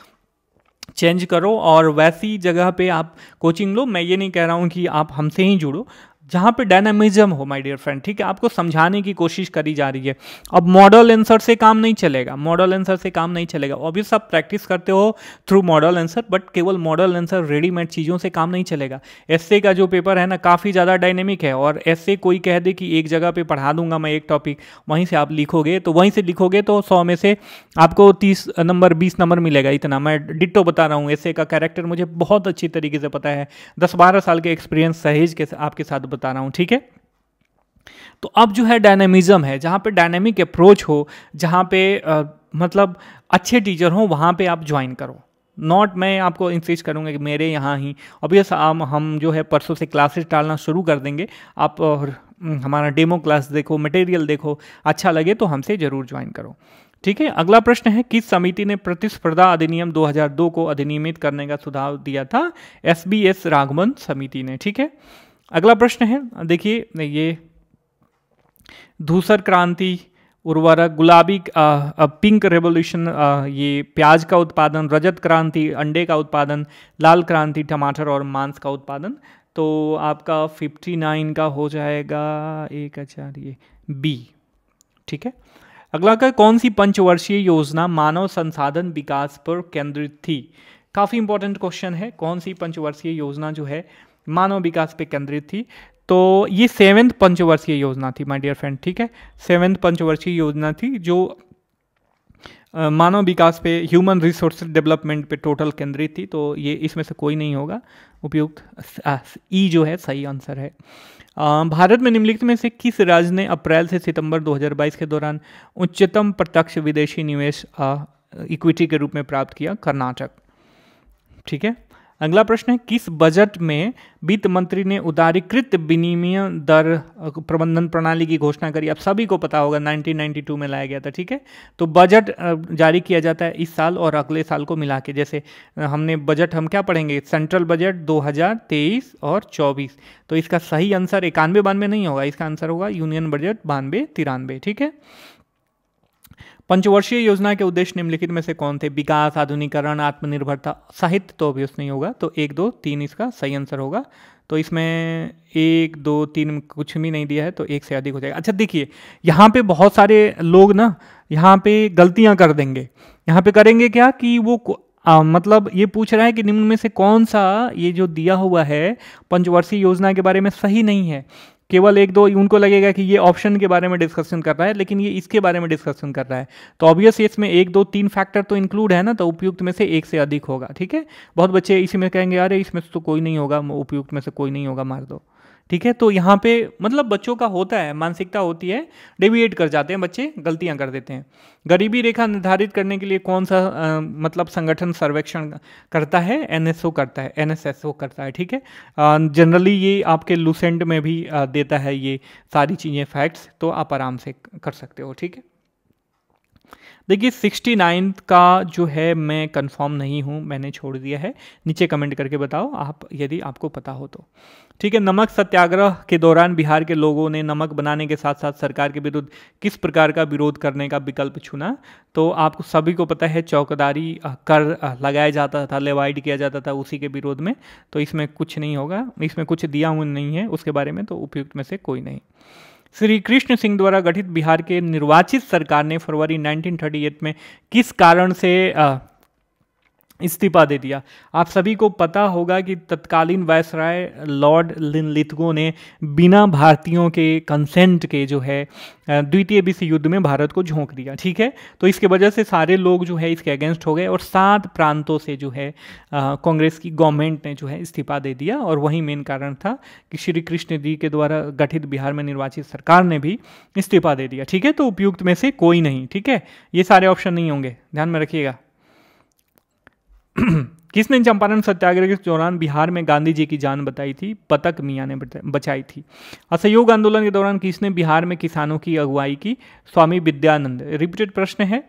चेंज करो और वैसी जगह पे आप कोचिंग लो मैं ये नहीं कह रहा हूँ कि आप हमसे ही जुड़ो जहाँ पे डायनामिज्म हो माय डियर फ्रेंड ठीक है आपको समझाने की कोशिश करी जा रही है अब मॉडल आंसर से काम नहीं चलेगा मॉडल आंसर से काम नहीं चलेगा ऑब्वियस आप प्रैक्टिस करते हो थ्रू मॉडल आंसर बट केवल मॉडल आंसर रेडीमेड चीज़ों से काम नहीं चलेगा एस का जो पेपर है ना काफ़ी ज़्यादा डायनेमिक है और एस कोई कह दे कि एक जगह पर पढ़ा दूंगा मैं एक टॉपिक वहीं से आप लिखोगे तो वहीं से लिखोगे तो सौ में से आपको तीस नंबर बीस नंबर मिलेगा इतना मैं डिट्टो बता रहा हूँ एस का कैरेक्टर मुझे बहुत अच्छी तरीके से पता है दस बारह साल के एक्सपीरियंस सहेज के आपके साथ बता रहा हूँ ठीक है तो अब जो है डायनामिज़म है जहाँ पे डायनेमिक अप्रोच हो जहाँ पे आ, मतलब अच्छे टीचर हो वहाँ पे आप ज्वाइन करो नॉट मैं आपको इंसिस्ट करूँगा कि मेरे यहाँ ही ऑब्वियस हम हम जो है परसों से क्लासेस डालना शुरू कर देंगे आप हम्म, हमारा डेमो क्लास देखो मटेरियल देखो अच्छा लगे तो हमसे ज़रूर ज्वाइन करो ठीक है अगला प्रश्न है किस समिति ने प्रतिस्पर्धा अधिनियम 2002 को अधिनियमित करने का सुझाव दिया था एस बी एस राघवन समिति ने ठीक है अगला प्रश्न है देखिए ये धूसर क्रांति उर्वरक गुलाबी पिंक रेवोल्यूशन ये प्याज का उत्पादन रजत क्रांति अंडे का उत्पादन लाल क्रांति टमाटर और मांस का उत्पादन तो आपका 59 का हो जाएगा एक आचार्य ये बी ठीक है अगला का कौन सी पंचवर्षीय योजना मानव संसाधन विकास पर केंद्रित थी काफ़ी इंपॉर्टेंट क्वेश्चन है कौन सी पंचवर्षीय योजना जो है मानव विकास पे केंद्रित थी तो ये सेवेंथ पंचवर्षीय योजना थी माय डियर फ्रेंड ठीक है सेवेंथ पंचवर्षीय योजना थी जो मानव विकास पे ह्यूमन रिसोर्स डेवलपमेंट पे टोटल केंद्रित थी तो ये इसमें से कोई नहीं होगा उपयुक्त ई जो है सही आंसर है आ, भारत में निम्नलिखित में से किस राज्य ने अप्रैल से सितंबर 2022 के दौरान उच्चतम प्रत्यक्ष विदेशी निवेश इक्विटी के रूप में प्राप्त किया कर्नाटक ठीक है अगला प्रश्न है किस बजट में वित्त मंत्री ने उदारीकृत विनिमय दर प्रबंधन प्रणाली की घोषणा करी अब सभी को पता होगा 1992 में लाया गया था ठीक है तो बजट जारी किया जाता है इस साल और अगले साल को मिला के जैसे हमने बजट हम क्या पढ़ेंगे सेंट्रल बजट 2023 और 24 तो इसका सही आंसर इक्यानवे बानवे नहीं होगा इसका आंसर होगा यूनियन बजट बानवे तिरानवे ठीक है पंचवर्षीय योजना के उद्देश्य निम्नलिखित में से कौन थे विकास आधुनिकरण आत्मनिर्भरता साहित्य तो अभी नहीं होगा तो एक दो तीन इसका सही आंसर होगा तो इसमें एक दो तीन कुछ भी नहीं दिया है तो एक से अधिक हो जाएगा अच्छा देखिए यहाँ पे बहुत सारे लोग ना यहाँ पे गलतियाँ कर देंगे यहाँ पे करेंगे क्या कि वो आ, मतलब ये पूछ रहा है कि निम्न में से कौन सा ये जो दिया हुआ है पंचवर्षीय योजना के बारे में सही नहीं है केवल एक दो उनको लगेगा कि ये ऑप्शन के बारे में डिस्कशन कर रहा है लेकिन ये इसके बारे में डिस्कशन कर रहा है तो ऑब्वियस इसमें एक दो तीन फैक्टर तो इंक्लूड है ना तो उपयुक्त में से एक से अधिक होगा ठीक है बहुत बच्चे इसी में कहेंगे अरे इसमें तो कोई नहीं होगा उपयुक्त में से कोई नहीं होगा मार दो ठीक है तो यहाँ पे मतलब बच्चों का होता है मानसिकता होती है डेविएट कर जाते हैं बच्चे गलतियाँ कर देते हैं गरीबी रेखा निर्धारित करने के लिए कौन सा आ, मतलब संगठन सर्वेक्षण करता है एनएसओ करता है एनएसएसओ करता है ठीक है जनरली ये आपके लूसेंट में भी आ, देता है ये सारी चीज़ें फैक्ट्स तो आप आराम से कर सकते हो ठीक है देखिए सिक्सटी नाइन्थ का जो है मैं कंफर्म नहीं हूँ मैंने छोड़ दिया है नीचे कमेंट करके बताओ आप यदि आपको पता हो तो ठीक है नमक सत्याग्रह के दौरान बिहार के लोगों ने नमक बनाने के साथ साथ सरकार के विरुद्ध किस प्रकार का विरोध करने का विकल्प चुना तो आपको सभी को पता है चौकदारी कर लगाया जाता था लेवाइड किया जाता था उसी के विरोध में तो इसमें कुछ नहीं होगा इसमें कुछ दिया हुआ नहीं है उसके बारे में तो उपयुक्त में से कोई नहीं श्री कृष्ण सिंह द्वारा गठित बिहार के निर्वाचित सरकार ने फरवरी 1938 में किस कारण से इस्तीफा दे दिया आप सभी को पता होगा कि तत्कालीन वायसराय लॉर्ड लिनलिथगो ने बिना भारतीयों के कंसेंट के जो है द्वितीय विश्व युद्ध में भारत को झोंक दिया ठीक है तो इसके वजह से सारे लोग जो है इसके अगेंस्ट हो गए और सात प्रांतों से जो है कांग्रेस की गवर्नमेंट ने जो है इस्तीफा दे दिया और वही मेन कारण था कि श्री कृष्ण जी के द्वारा गठित बिहार में निर्वाचित सरकार ने भी इस्तीफा दे दिया ठीक है तो उपयुक्त में से कोई नहीं ठीक है ये सारे ऑप्शन नहीं होंगे ध्यान में रखिएगा किसने चंपारण सत्याग्रह के दौरान बिहार में गांधी जी की जान बताई थी पतक मियाँ ने बचाई थी असहयोग आंदोलन के दौरान किसने बिहार में किसानों की अगुवाई की स्वामी विद्यानंद रिपीटेड प्रश्न है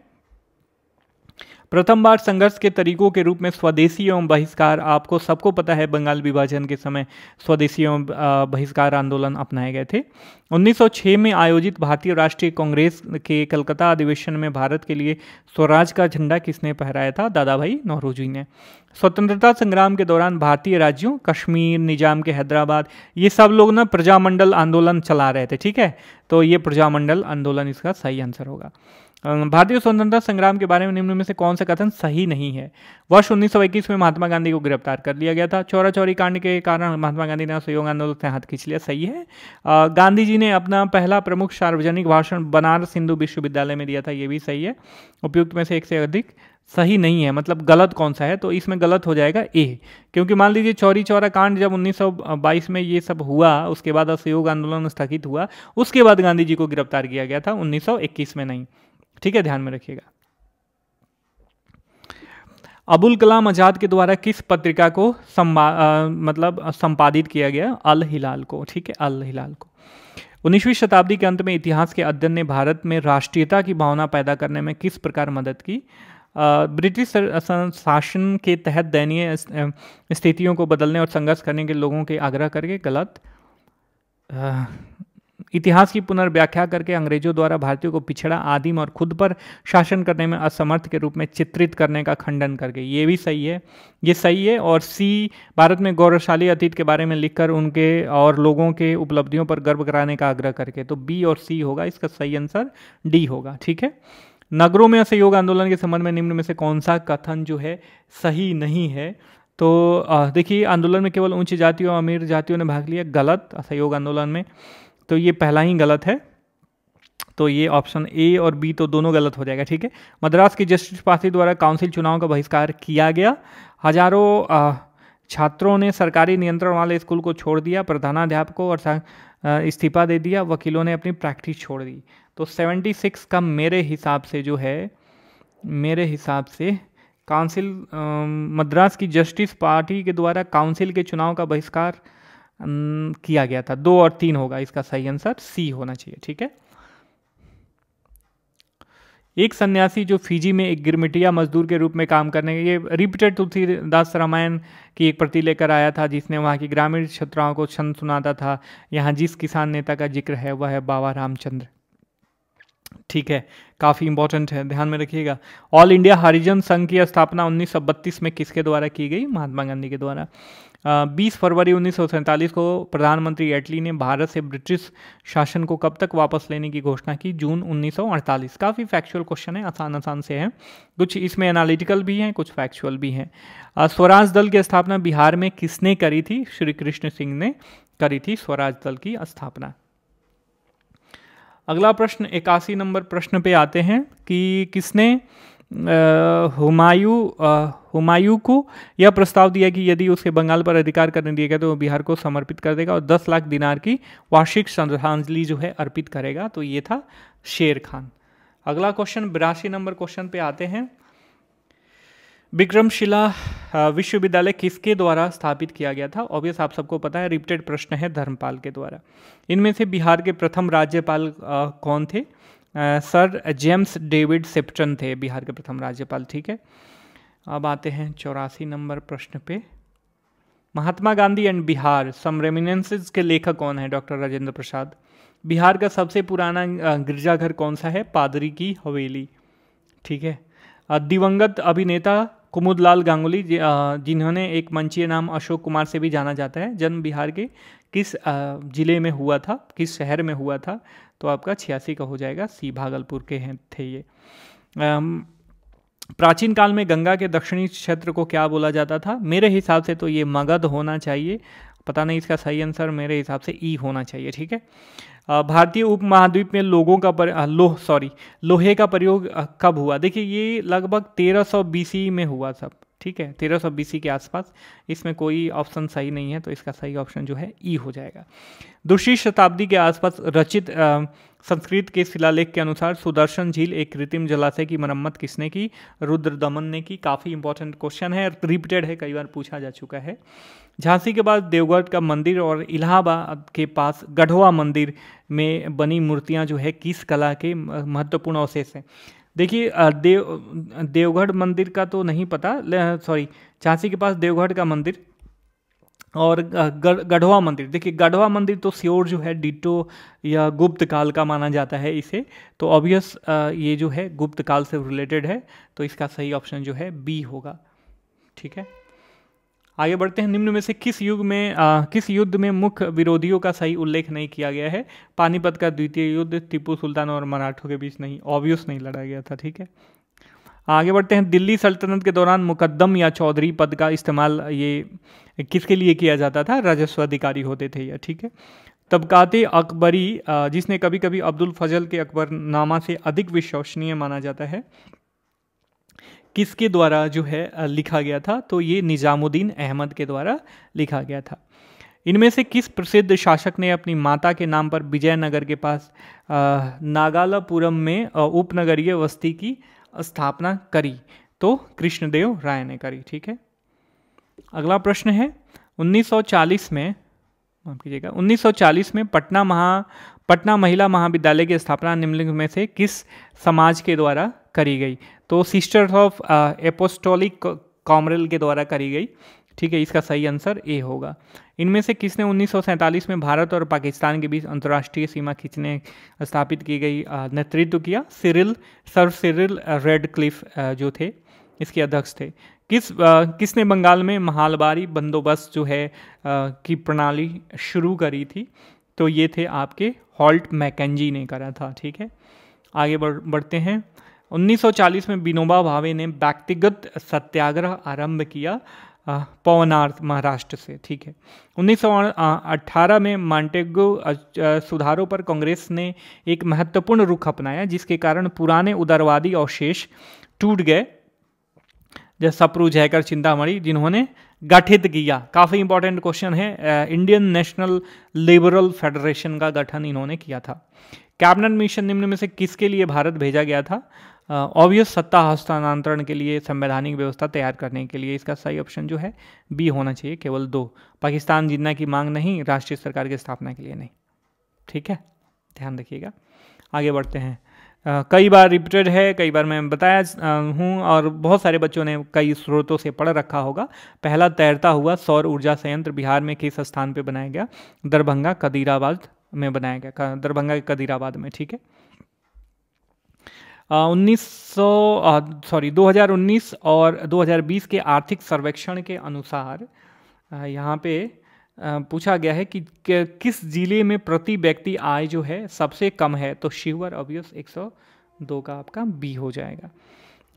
प्रथम बार संघर्ष के तरीकों के रूप में स्वदेशी एवं बहिष्कार आपको सबको पता है बंगाल विभाजन के समय स्वदेशी एवं बहिष्कार आंदोलन अपनाए गए थे 1906 में आयोजित भारतीय राष्ट्रीय कांग्रेस के कलकत्ता अधिवेशन में भारत के लिए स्वराज का झंडा किसने फहराया था दादा भाई जी ने स्वतंत्रता संग्राम के दौरान भारतीय राज्यों कश्मीर निजाम के हैदराबाद ये सब लोग ना प्रजामंडल आंदोलन चला रहे थे ठीक है तो ये प्रजामंडल आंदोलन इसका सही आंसर होगा भारतीय स्वतंत्रता संग्राम के बारे में निम्न में से कौन सा कथन सही नहीं है वर्ष इक्कीस में महात्मा गांधी को गिरफ्तार कर लिया गया था चौरा चौरी कांड के कारण महात्मा गांधी ने सहयोग आंदोलन से हाथ खींच लिया सही है गांधी जी ने अपना पहला प्रमुख सार्वजनिक भाषण बनारस हिंदू विश्वविद्यालय में दिया था ये भी सही है उपयुक्त में से एक से अधिक सही नहीं है मतलब गलत कौन सा है तो इसमें गलत हो जाएगा ए क्योंकि मान लीजिए चौरी चौरा कांड जब 1922 में ये सब हुआ उसके बाद असहयोग आंदोलन स्थगित हुआ उसके बाद गांधी जी को गिरफ्तार किया गया था 1921 में नहीं ठीक है ध्यान में रखिएगा अबुल कलाम आज़ाद के द्वारा किस पत्रिका को संबा मतलब संपादित किया गया अल हिलाल को ठीक है अल हिलाल को उन्नीसवीं शताब्दी के अंत में इतिहास के अध्ययन ने भारत में राष्ट्रीयता की भावना पैदा करने में किस प्रकार मदद की ब्रिटिश शासन के तहत दयनीय स्थितियों को बदलने और संघर्ष करने के लोगों के आग्रह करके गलत इतिहास की पुनर्व्याख्या करके अंग्रेजों द्वारा भारतीयों को पिछड़ा आदिम और खुद पर शासन करने में असमर्थ के रूप में चित्रित करने का खंडन करके ये भी सही है ये सही है और सी भारत में गौरवशाली अतीत के बारे में लिखकर उनके और लोगों के उपलब्धियों पर गर्व कराने का आग्रह करके तो बी और सी होगा इसका सही आंसर डी होगा ठीक है नगरों में असहयोग आंदोलन के संबंध में निम्न में से कौन सा कथन जो है सही नहीं है तो देखिए आंदोलन में केवल ऊंची जातियों और अमीर जातियों ने भाग लिया गलत असहयोग आंदोलन में तो ये पहला ही गलत है तो ये ऑप्शन ए और बी तो दोनों गलत हो जाएगा ठीक है मद्रास की जस्टिस पार्टी द्वारा काउंसिल चुनाव का बहिष्कार किया गया हजारों छात्रों ने सरकारी नियंत्रण वाले स्कूल को छोड़ दिया प्रधानाध्यापकों और इस्तीफा दे दिया वकीलों ने अपनी प्रैक्टिस छोड़ दी तो 76 का मेरे हिसाब से जो है मेरे हिसाब से काउंसिल मद्रास की जस्टिस पार्टी के द्वारा काउंसिल के चुनाव का बहिष्कार किया गया था दो और तीन होगा इसका सही आंसर सी होना चाहिए ठीक है एक सन्यासी जो फिजी में एक गिरमिटिया मजदूर के रूप में काम करने के ये रिपीटेड तुलसीदास रामायण की एक प्रति लेकर आया था जिसने वहाँ की ग्रामीण छत्राओं को छंद सुनाता था यहाँ जिस किसान नेता का जिक्र है वह है बाबा रामचंद्र ठीक है काफ़ी इंपॉर्टेंट है ध्यान में रखिएगा ऑल इंडिया हरिजन संघ की स्थापना उन्नीस में किसके द्वारा की गई महात्मा गांधी के द्वारा बीस फरवरी उन्नीस को प्रधानमंत्री एटली ने भारत से ब्रिटिश शासन को कब तक वापस लेने की घोषणा की जून 1948 काफ़ी फैक्चुअल क्वेश्चन है आसान आसान से है कुछ इसमें एनालिटिकल भी हैं कुछ फैक्चुअल भी हैं स्वराज दल की स्थापना बिहार में किसने करी थी श्री कृष्ण सिंह ने करी थी स्वराज दल की स्थापना अगला प्रश्न इक्यासी नंबर प्रश्न पे आते हैं कि किसने हुमायूं हुमायूं को यह प्रस्ताव दिया कि यदि उसे बंगाल पर अधिकार करने दिया गया तो वह बिहार को समर्पित कर देगा और 10 लाख दिनार की वार्षिक श्रद्धांजलि जो है अर्पित करेगा तो ये था शेर खान अगला क्वेश्चन बिरासी नंबर क्वेश्चन पे आते हैं विक्रमशिला विश्वविद्यालय किसके द्वारा स्थापित किया गया था ऑब्वियस आप सबको पता है रिपीटेड प्रश्न है धर्मपाल के द्वारा इनमें से बिहार के प्रथम राज्यपाल कौन थे आ, सर जेम्स डेविड सेप्टन थे बिहार के प्रथम राज्यपाल ठीक है अब आते हैं चौरासी नंबर प्रश्न पे Mahatma Gandhi and Bihar some reminiscences के लेखक कौन है डॉक्टर राजेंद्र प्रसाद बिहार का सबसे पुराना गिरजाघर कौन सा है पादरी की हवेली ठीक है दिवंगत अभिनेता कुमुदलाल गांगुली जिन्होंने एक मंचीय नाम अशोक कुमार से भी जाना जाता है जन्म बिहार के किस ज़िले में हुआ था किस शहर में हुआ था तो आपका छियासी का हो जाएगा सी भागलपुर के हैं थे ये प्राचीन काल में गंगा के दक्षिणी क्षेत्र को क्या बोला जाता था मेरे हिसाब से तो ये मगध होना चाहिए पता नहीं इसका सही आंसर मेरे हिसाब से ई होना चाहिए ठीक है भारतीय उपमहाद्वीप में लोगों का लोह सॉरी लोहे का प्रयोग कब हुआ देखिए ये लगभग 1300 सौ में हुआ सब ठीक है 1300 सौ के आसपास इसमें कोई ऑप्शन सही नहीं है तो इसका सही ऑप्शन जो है ई e हो जाएगा दूसरी शताब्दी के आसपास रचित आ, संस्कृत के शिलालेख के अनुसार सुदर्शन झील एक कृत्रिम जलाशय की मरम्मत किसने की रुद्र दमन ने की काफ़ी इंपॉर्टेंट क्वेश्चन है रिपीटेड है कई बार पूछा जा चुका है झांसी के बाद देवगढ़ का मंदिर और इलाहाबाद के पास गढ़वा मंदिर में बनी मूर्तियाँ जो है किस कला के महत्वपूर्ण अवशेष हैं देखिए देव देवगढ़ मंदिर का तो नहीं पता सॉरी झांसी के पास देवगढ़ का मंदिर और गढ़वा मंदिर देखिए गढ़वा मंदिर तो स्योर जो है डिटो या गुप्त काल का माना जाता है इसे तो ऑब्वियस ये जो है गुप्त काल से रिलेटेड है तो इसका सही ऑप्शन जो है बी होगा ठीक है आगे बढ़ते हैं निम्न में से किस युग में आ, किस युद्ध में मुख्य विरोधियों का सही उल्लेख नहीं किया गया है पानीपत का द्वितीय युद्ध टीपू सुल्तान और मराठों के बीच नहीं ऑब्वियस नहीं लड़ा गया था ठीक है आगे बढ़ते हैं दिल्ली सल्तनत के दौरान मुकद्दम या चौधरी पद का इस्तेमाल ये किसके लिए किया जाता था राजस्व अधिकारी होते थे यह ठीक है तबकाते अकबरी जिसने कभी कभी अब्दुल फजल के अकबरनामा से अधिक विश्वसनीय माना जाता है किसके द्वारा जो है लिखा गया था तो ये निज़ामुद्दीन अहमद के द्वारा लिखा गया था इनमें से किस प्रसिद्ध शासक ने अपनी माता के नाम पर विजयनगर के पास नागालापुरम में उपनगरीय वस्ती की स्थापना करी तो कृष्णदेव राय ने करी ठीक है अगला प्रश्न है 1940 में माफ कीजिएगा 1940 में पटना महा पटना महिला महाविद्यालय की स्थापना निम्नलिखित में से किस समाज के द्वारा करी गई तो सिस्टर्स ऑफ एपोस्टोलिक कॉमरेल के द्वारा करी गई ठीक है इसका सही आंसर ए होगा इनमें से किसने उन्नीस में भारत और पाकिस्तान के बीच अंतर्राष्ट्रीय सीमा खींचने स्थापित की गई uh, नेतृत्व किया Cyril sir Cyril Radcliffe जो थे इसके अध्यक्ष थे किस आ, uh, किसने बंगाल में महालबारी बंदोबस्त जो है आ, uh, की प्रणाली शुरू करी थी तो ये थे आपके हॉल्ट मैकेजी ने करा था ठीक है आगे बढ़ बढ़ते हैं 1940 में विनोबा भावे ने व्यक्तिगत सत्याग्रह आरंभ किया पवनार्थ महाराष्ट्र से ठीक है 1918 में मांटेगो सुधारों पर कांग्रेस ने एक महत्वपूर्ण रुख अपनाया जिसके कारण पुराने उदारवादी अवशेष टूट गए जैसे सप्रू जयकर चिंतामणि जिन्होंने गठित किया काफ़ी इंपॉर्टेंट क्वेश्चन है इंडियन नेशनल लिबरल फेडरेशन का गठन इन्होंने किया था कैबिनेट मिशन निम्न में से किसके लिए भारत भेजा गया था ऑब्वियस सत्ता हस्तांतरण के लिए संवैधानिक व्यवस्था तैयार करने के लिए इसका सही ऑप्शन जो है बी होना चाहिए केवल दो पाकिस्तान जीतना की मांग नहीं राष्ट्रीय सरकार की स्थापना के लिए नहीं ठीक है ध्यान रखिएगा आगे बढ़ते हैं आ, कई बार रिपीटेड है कई बार मैं बताया हूँ और बहुत सारे बच्चों ने कई स्रोतों से पढ़ रखा होगा पहला तैरता हुआ सौर ऊर्जा संयंत्र बिहार में किस स्थान पर बनाया गया दरभंगा कदीराबाद में बनाया गया दरभंगा के कदीराबाद में ठीक है उन्नीस सॉरी 2019 और 2020 के आर्थिक सर्वेक्षण के अनुसार यहाँ पे पूछा गया है कि किस ज़िले में प्रति व्यक्ति आय जो है सबसे कम है तो शिवर ऑब्वियस 102 का आपका बी हो जाएगा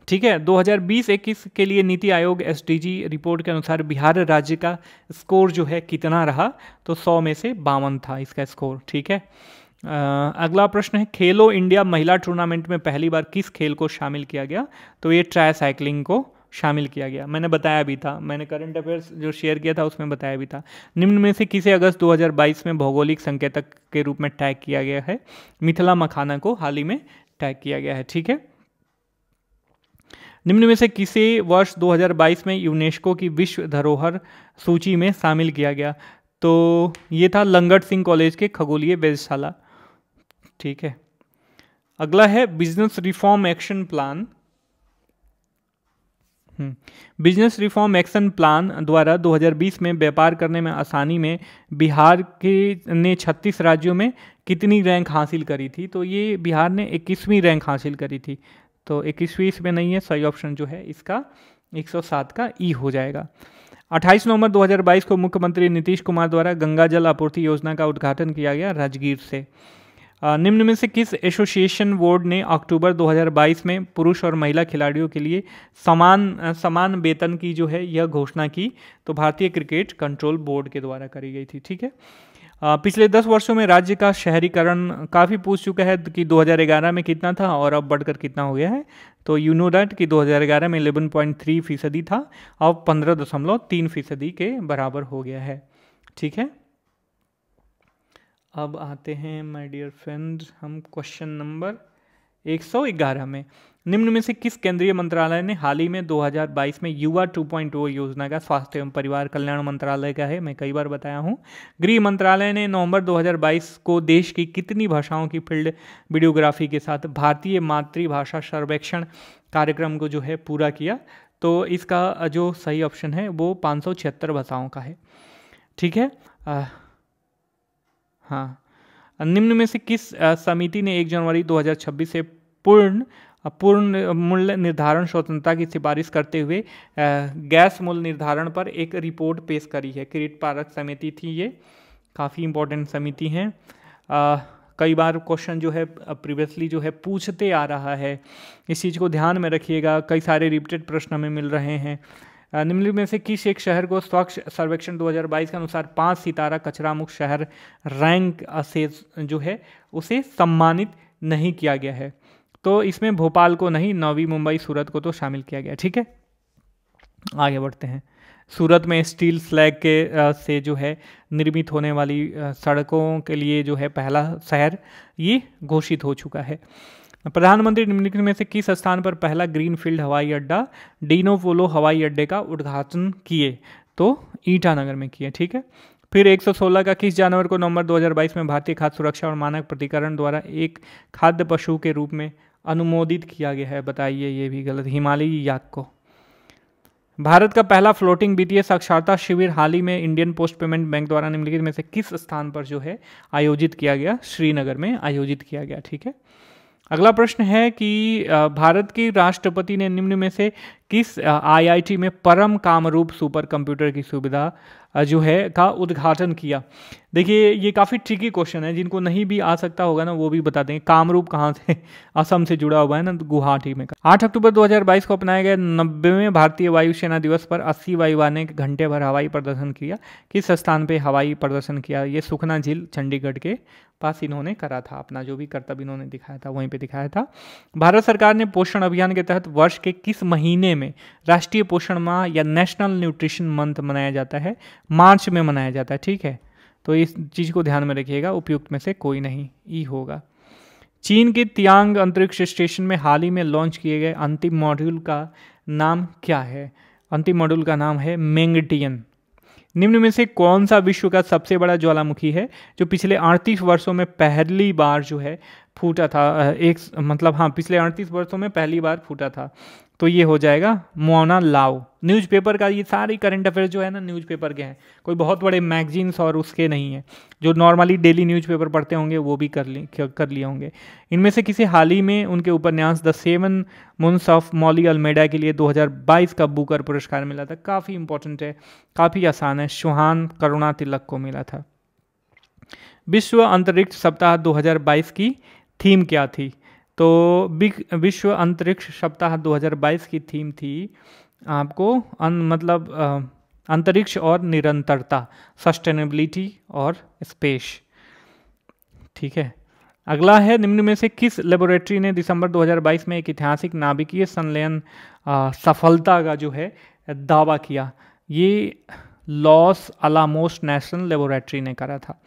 ठीक है 2020-21 के लिए नीति आयोग एस रिपोर्ट के अनुसार बिहार राज्य का स्कोर जो है कितना रहा तो 100 में से बावन था इसका स्कोर ठीक है अगला प्रश्न है खेलो इंडिया महिला टूर्नामेंट में पहली बार किस खेल को शामिल किया गया तो ये ट्राई साइकिलिंग को शामिल किया गया मैंने बताया भी था मैंने करंट अफेयर्स जो शेयर किया था उसमें बताया भी था निम्न में से किसे अगस्त 2022 में भौगोलिक संकेतक के रूप में टैग किया गया है मिथिला मखाना को हाल ही में टैग किया गया है ठीक है निम्न में से किसे वर्ष 2022 में यूनेस्को की विश्व धरोहर सूची में शामिल किया गया तो ये था लंगट सिंह कॉलेज के खगोलीय वेधशाला ठीक है अगला है business reform action plan hmm, business reform action plan द्वारा 2020 में व्यापार करने में आसानी में बिहार के ने 36 राज्यों में कितनी रैंक हासिल करी थी तो ये बिहार ने 21वीं रैंक हासिल करी थी तो 21वीं इसमें नहीं है सही ऑप्शन जो है इसका 107 का ई हो जाएगा 28 नवंबर 2022 को मुख्यमंत्री नीतीश कुमार द्वारा गंगा जल आपूर्ति योजना का उद्घाटन किया गया राजगीर से निम्न में से किस एसोसिएशन बोर्ड ने अक्टूबर 2022 में पुरुष और महिला खिलाड़ियों के लिए समान समान वेतन की जो है यह घोषणा की तो भारतीय क्रिकेट कंट्रोल बोर्ड के द्वारा करी गई थी ठीक है पिछले दस वर्षों में राज्य का शहरीकरण काफ़ी पूछ चुका है कि 2011 में कितना था और अब बढ़कर कितना हो गया है तो यू नो डैट कि 2011 में 11.3 फीसदी था अब 15.3 फीसदी के बराबर हो गया है ठीक है अब आते हैं माय डियर फ्रेंड्स हम क्वेश्चन नंबर 111 में निम्न में से किस केंद्रीय मंत्रालय ने हाल ही में 2022 में युवा 2.0 योजना का स्वास्थ्य एवं परिवार कल्याण मंत्रालय का है मैं कई बार बताया हूँ गृह मंत्रालय ने नवंबर 2022 को देश की कितनी भाषाओं की फील्ड वीडियोग्राफी के साथ भारतीय मातृभाषा सर्वेक्षण कार्यक्रम को जो है पूरा किया तो इसका जो सही ऑप्शन है वो पाँच भाषाओं का है ठीक है हाँ निम्न में से किस समिति ने 1 जनवरी 2026 से पूर्ण पूर्ण मूल्य निर्धारण स्वतंत्रता की सिफारिश करते हुए गैस मूल्य निर्धारण पर एक रिपोर्ट पेश करी है क्रीट पारक समिति थी ये काफ़ी इंपॉर्टेंट समिति हैं कई बार क्वेश्चन जो है प्रीवियसली जो है पूछते आ रहा है इस चीज़ को ध्यान में रखिएगा कई सारे रिपीटेड प्रश्न हमें मिल रहे हैं निम्नलिखित में से किस एक शहर को स्वच्छ सर्वेक्षण 2022 के अनुसार पाँच सितारा कचरा मुक्त शहर रैंक से जो है उसे सम्मानित नहीं किया गया है तो इसमें भोपाल को नहीं नवी मुंबई सूरत को तो शामिल किया गया ठीक है आगे बढ़ते हैं सूरत में स्टील स्लैग के से जो है निर्मित होने वाली सड़कों के लिए जो है पहला शहर ये घोषित हो चुका है प्रधानमंत्री निम्नलिखित में से किस स्थान पर पहला ग्रीनफील्ड हवाई अड्डा डीनोवोलो हवाई अड्डे का उद्घाटन किए तो ईटानगर में किए ठीक है फिर 116 का किस जानवर को नवंबर 2022 में भारतीय खाद्य सुरक्षा और मानक प्रतिकरण द्वारा एक खाद्य पशु के रूप में अनुमोदित किया गया है बताइए ये भी गलत हिमालयी याक को भारत का पहला फ्लोटिंग बीटीए साक्षरता शिविर हाल ही में इंडियन पोस्ट पेमेंट बैंक द्वारा निम्नलिखित में से किस स्थान पर जो है आयोजित किया गया श्रीनगर में आयोजित किया गया ठीक है अगला प्रश्न है कि भारत के राष्ट्रपति ने निम्न में से किस आईआईटी में परम कामरूप सुपर कंप्यूटर की सुविधा जो है का उद्घाटन किया देखिए ये काफ़ी ट्रिकी क्वेश्चन है जिनको नहीं भी आ सकता होगा ना वो भी बता देंगे कामरूप कहाँ से असम से जुड़ा हुआ है ना गुवाहाटी में आठ अक्टूबर 2022 को अपनाया गया नब्बेवें भारतीय वायुसेना दिवस पर अस्सी वायुवान ने घंटे भर हवाई प्रदर्शन किया किस स्थान पर हवाई प्रदर्शन किया ये सुखना झील चंडीगढ़ के पास इन्होंने करा था अपना जो भी कर्तव्य इन्होंने दिखाया था वहीं पे दिखाया था भारत सरकार ने पोषण अभियान के तहत वर्ष के किस महीने में राष्ट्रीय पोषण माह या नेशनल न्यूट्रिशन मंथ मनाया जाता है मार्च में मनाया जाता है ठीक है तो इस चीज़ को ध्यान में रखिएगा उपयुक्त में से कोई नहीं ई होगा चीन के तियांग अंतरिक्ष स्टेशन में हाल ही में लॉन्च किए गए अंतिम मॉड्यूल का नाम क्या है अंतिम मॉड्यूल का नाम है मेंगटियन निम्न में से कौन सा विश्व का सबसे बड़ा ज्वालामुखी है जो पिछले अड़तीस वर्षों में पहली बार जो है फूटा था एक मतलब हाँ पिछले अड़तीस वर्षों में पहली बार फूटा था तो ये हो जाएगा मोना लाओ न्यूज़पेपर का ये सारे करंट अफेयर जो है ना न्यूज़पेपर के हैं कोई बहुत बड़े मैगजीन्स और उसके नहीं हैं जो नॉर्मली डेली न्यूज़पेपर पढ़ते होंगे वो भी कर ली कर लिए होंगे इनमें से किसी हाल ही में उनके उपन्यास the seven moons of Maali Almeida के लिए 2022 का बुकर पुरस्कार मिला था काफ़ी इंपॉर्टेंट है काफ़ी आसान है शुहान करुणा तिलक को मिला था विश्व अंतरिक्ष सप्ताह 2022 की थीम क्या थी तो विश्व अंतरिक्ष सप्ताह 2022 की थीम थी आपको अन मतलब अंतरिक्ष और निरंतरता सस्टेनेबिलिटी और स्पेस ठीक है अगला है निम्न में से किस लेबोरेटरी ने दिसंबर 2022 में एक ऐतिहासिक नाभिकीय संलयन सफलता का जो है दावा किया ये लॉस अलामोस्ट नेशनल लेबोरेटरी ने करा था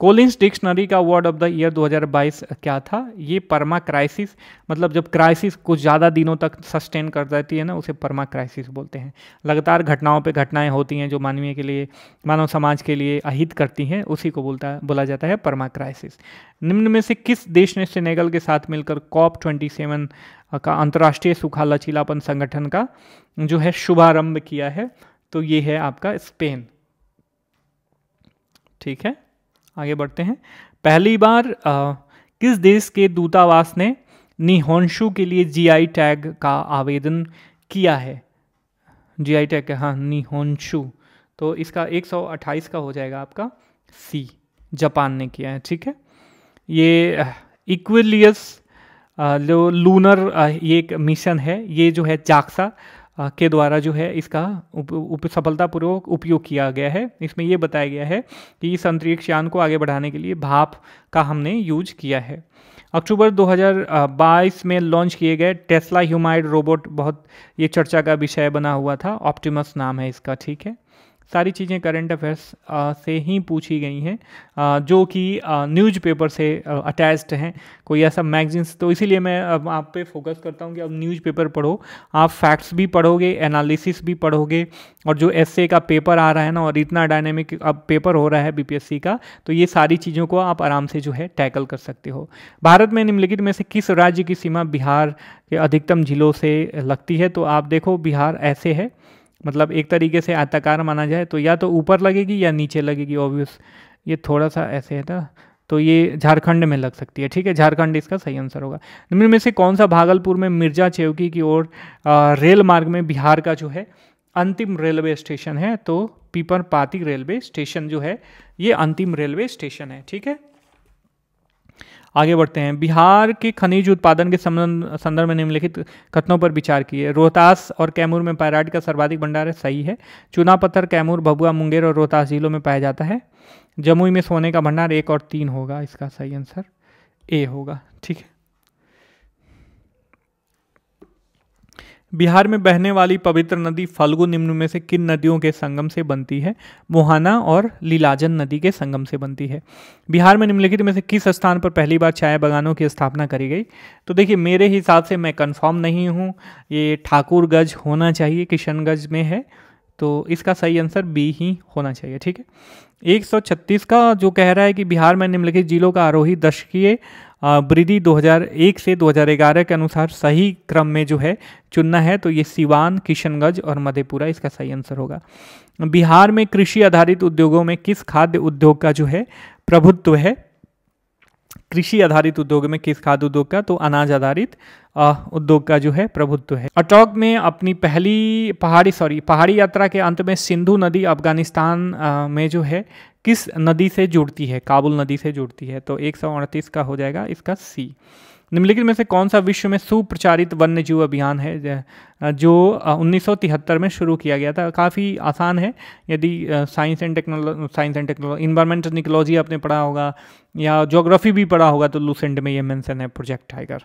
कोलिंस डिक्शनरी का वर्ड ऑफ द ईयर 2022 क्या था ये परमा क्राइसिस मतलब जब क्राइसिस कुछ ज़्यादा दिनों तक सस्टेन कर जाती है ना उसे परमा क्राइसिस बोलते हैं लगातार घटनाओं पे घटनाएं होती हैं जो मानवीय के लिए मानव समाज के लिए अहित करती हैं उसी को बोलता बोला जाता है परमा क्राइसिस निम्न में से किस देश ने सेनेगल के साथ मिलकर कॉप ट्वेंटी सेवन का अंतर्राष्ट्रीय सूखा लचीलापन संगठन का जो है शुभारम्भ किया है तो ये है आपका स्पेन ठीक है आगे बढ़ते हैं पहली बार आ, किस देश के दूतावास ने निहोंशु के लिए जीआई टैग का आवेदन किया है जीआई टैग हाँ निहोंशु तो इसका 128 का हो जाएगा आपका सी जापान ने किया है ठीक है ये इक्विलियस जो लूनर ये एक मिशन है ये जो है जाक्सा के द्वारा जो है इसका उप, उप सफलतापूर्वक उपयोग किया गया है इसमें यह बताया गया है कि इस अंतरिक्ष यान को आगे बढ़ाने के लिए भाप का हमने यूज किया है अक्टूबर 2022 में लॉन्च किए गए टेस्ला ह्यूमाइड रोबोट बहुत ये चर्चा का विषय बना हुआ था ऑप्टिमस नाम है इसका ठीक है सारी चीज़ें करंट अफेयर्स से ही पूछी गई हैं जो कि न्यूज़पेपर से अटैच्ड हैं कोई ऐसा मैगजीन्स तो इसीलिए मैं अब आप पे फोकस करता हूँ कि न्यूज़ न्यूज़पेपर पढ़ो आप फैक्ट्स भी पढ़ोगे एनालिसिस भी पढ़ोगे और जो एस का पेपर आ रहा है ना और इतना डायनेमिक अब पेपर हो रहा है बी का तो ये सारी चीज़ों को आप आराम से जो है टैकल कर सकते हो भारत में निम्नलिखित में से किस राज्य की सीमा बिहार के अधिकतम जिलों से लगती है तो आप देखो बिहार ऐसे है मतलब एक तरीके से आताकार माना जाए तो या तो ऊपर लगेगी या नीचे लगेगी ऑब्वियस ये थोड़ा सा ऐसे है ना तो ये झारखंड में लग सकती है ठीक है झारखंड इसका सही आंसर होगा निम्न में से कौन सा भागलपुर में मिर्जा चेवकी की ओर रेल मार्ग में बिहार का जो है अंतिम रेलवे स्टेशन है तो पीपरपाती रेलवे स्टेशन जो है ये अंतिम रेलवे स्टेशन है ठीक है आगे बढ़ते हैं बिहार के खनिज उत्पादन के संदर्भ में निम्नलिखित कथनों पर विचार किए रोहतास और कैमूर में पैराड का सर्वाधिक भंडार है सही है चूना पत्थर कैमूर भभुआ मुंगेर और रोहतास जिलों में पाया जाता है जमुई में सोने का भंडार एक और तीन होगा इसका सही आंसर ए होगा ठीक है बिहार में बहने वाली पवित्र नदी फाल्गु निम्न में से किन नदियों के संगम से बनती है मोहाना और लीलाजन नदी के संगम से बनती है बिहार में निम्नलिखित में से किस स्थान पर पहली बार चाय बगानों की स्थापना करी गई तो देखिए मेरे हिसाब से मैं कन्फर्म नहीं हूँ ये ठाकुरगंज होना चाहिए किशनगंज में है तो इसका सही आंसर बी ही होना चाहिए ठीक है 136 का जो कह रहा है कि बिहार में निम्नलिखित जिलों का आरोही दशकीय वृद्धि 2001 से 2011 के अनुसार सही क्रम में जो है चुनना है तो ये सिवान किशनगंज और मधेपुरा इसका सही आंसर होगा बिहार में कृषि आधारित उद्योगों में किस खाद्य उद्योग का जो है प्रभुत्व है कृषि आधारित उद्योग में किस खाद्य उद्योग का तो अनाज आधारित उद्योग का जो है प्रभुत्व है अटॉक में अपनी पहली पहाड़ी सॉरी पहाड़ी यात्रा के अंत में सिंधु नदी अफगानिस्तान में जो है किस नदी से जुड़ती है काबुल नदी से जुड़ती है तो एक का हो जाएगा इसका सी निम्नलिखित में से कौन सा विश्व में सुप्रचारित वन्य जीव अभियान है जो 1973 में शुरू किया गया था काफ़ी आसान है यदि science and technology science and technology environmental ecology आपने पढ़ा होगा या जोग्राफी भी पढ़ा होगा तो लूसेंट में ये मेंशन है प्रोजेक्ट टाइगर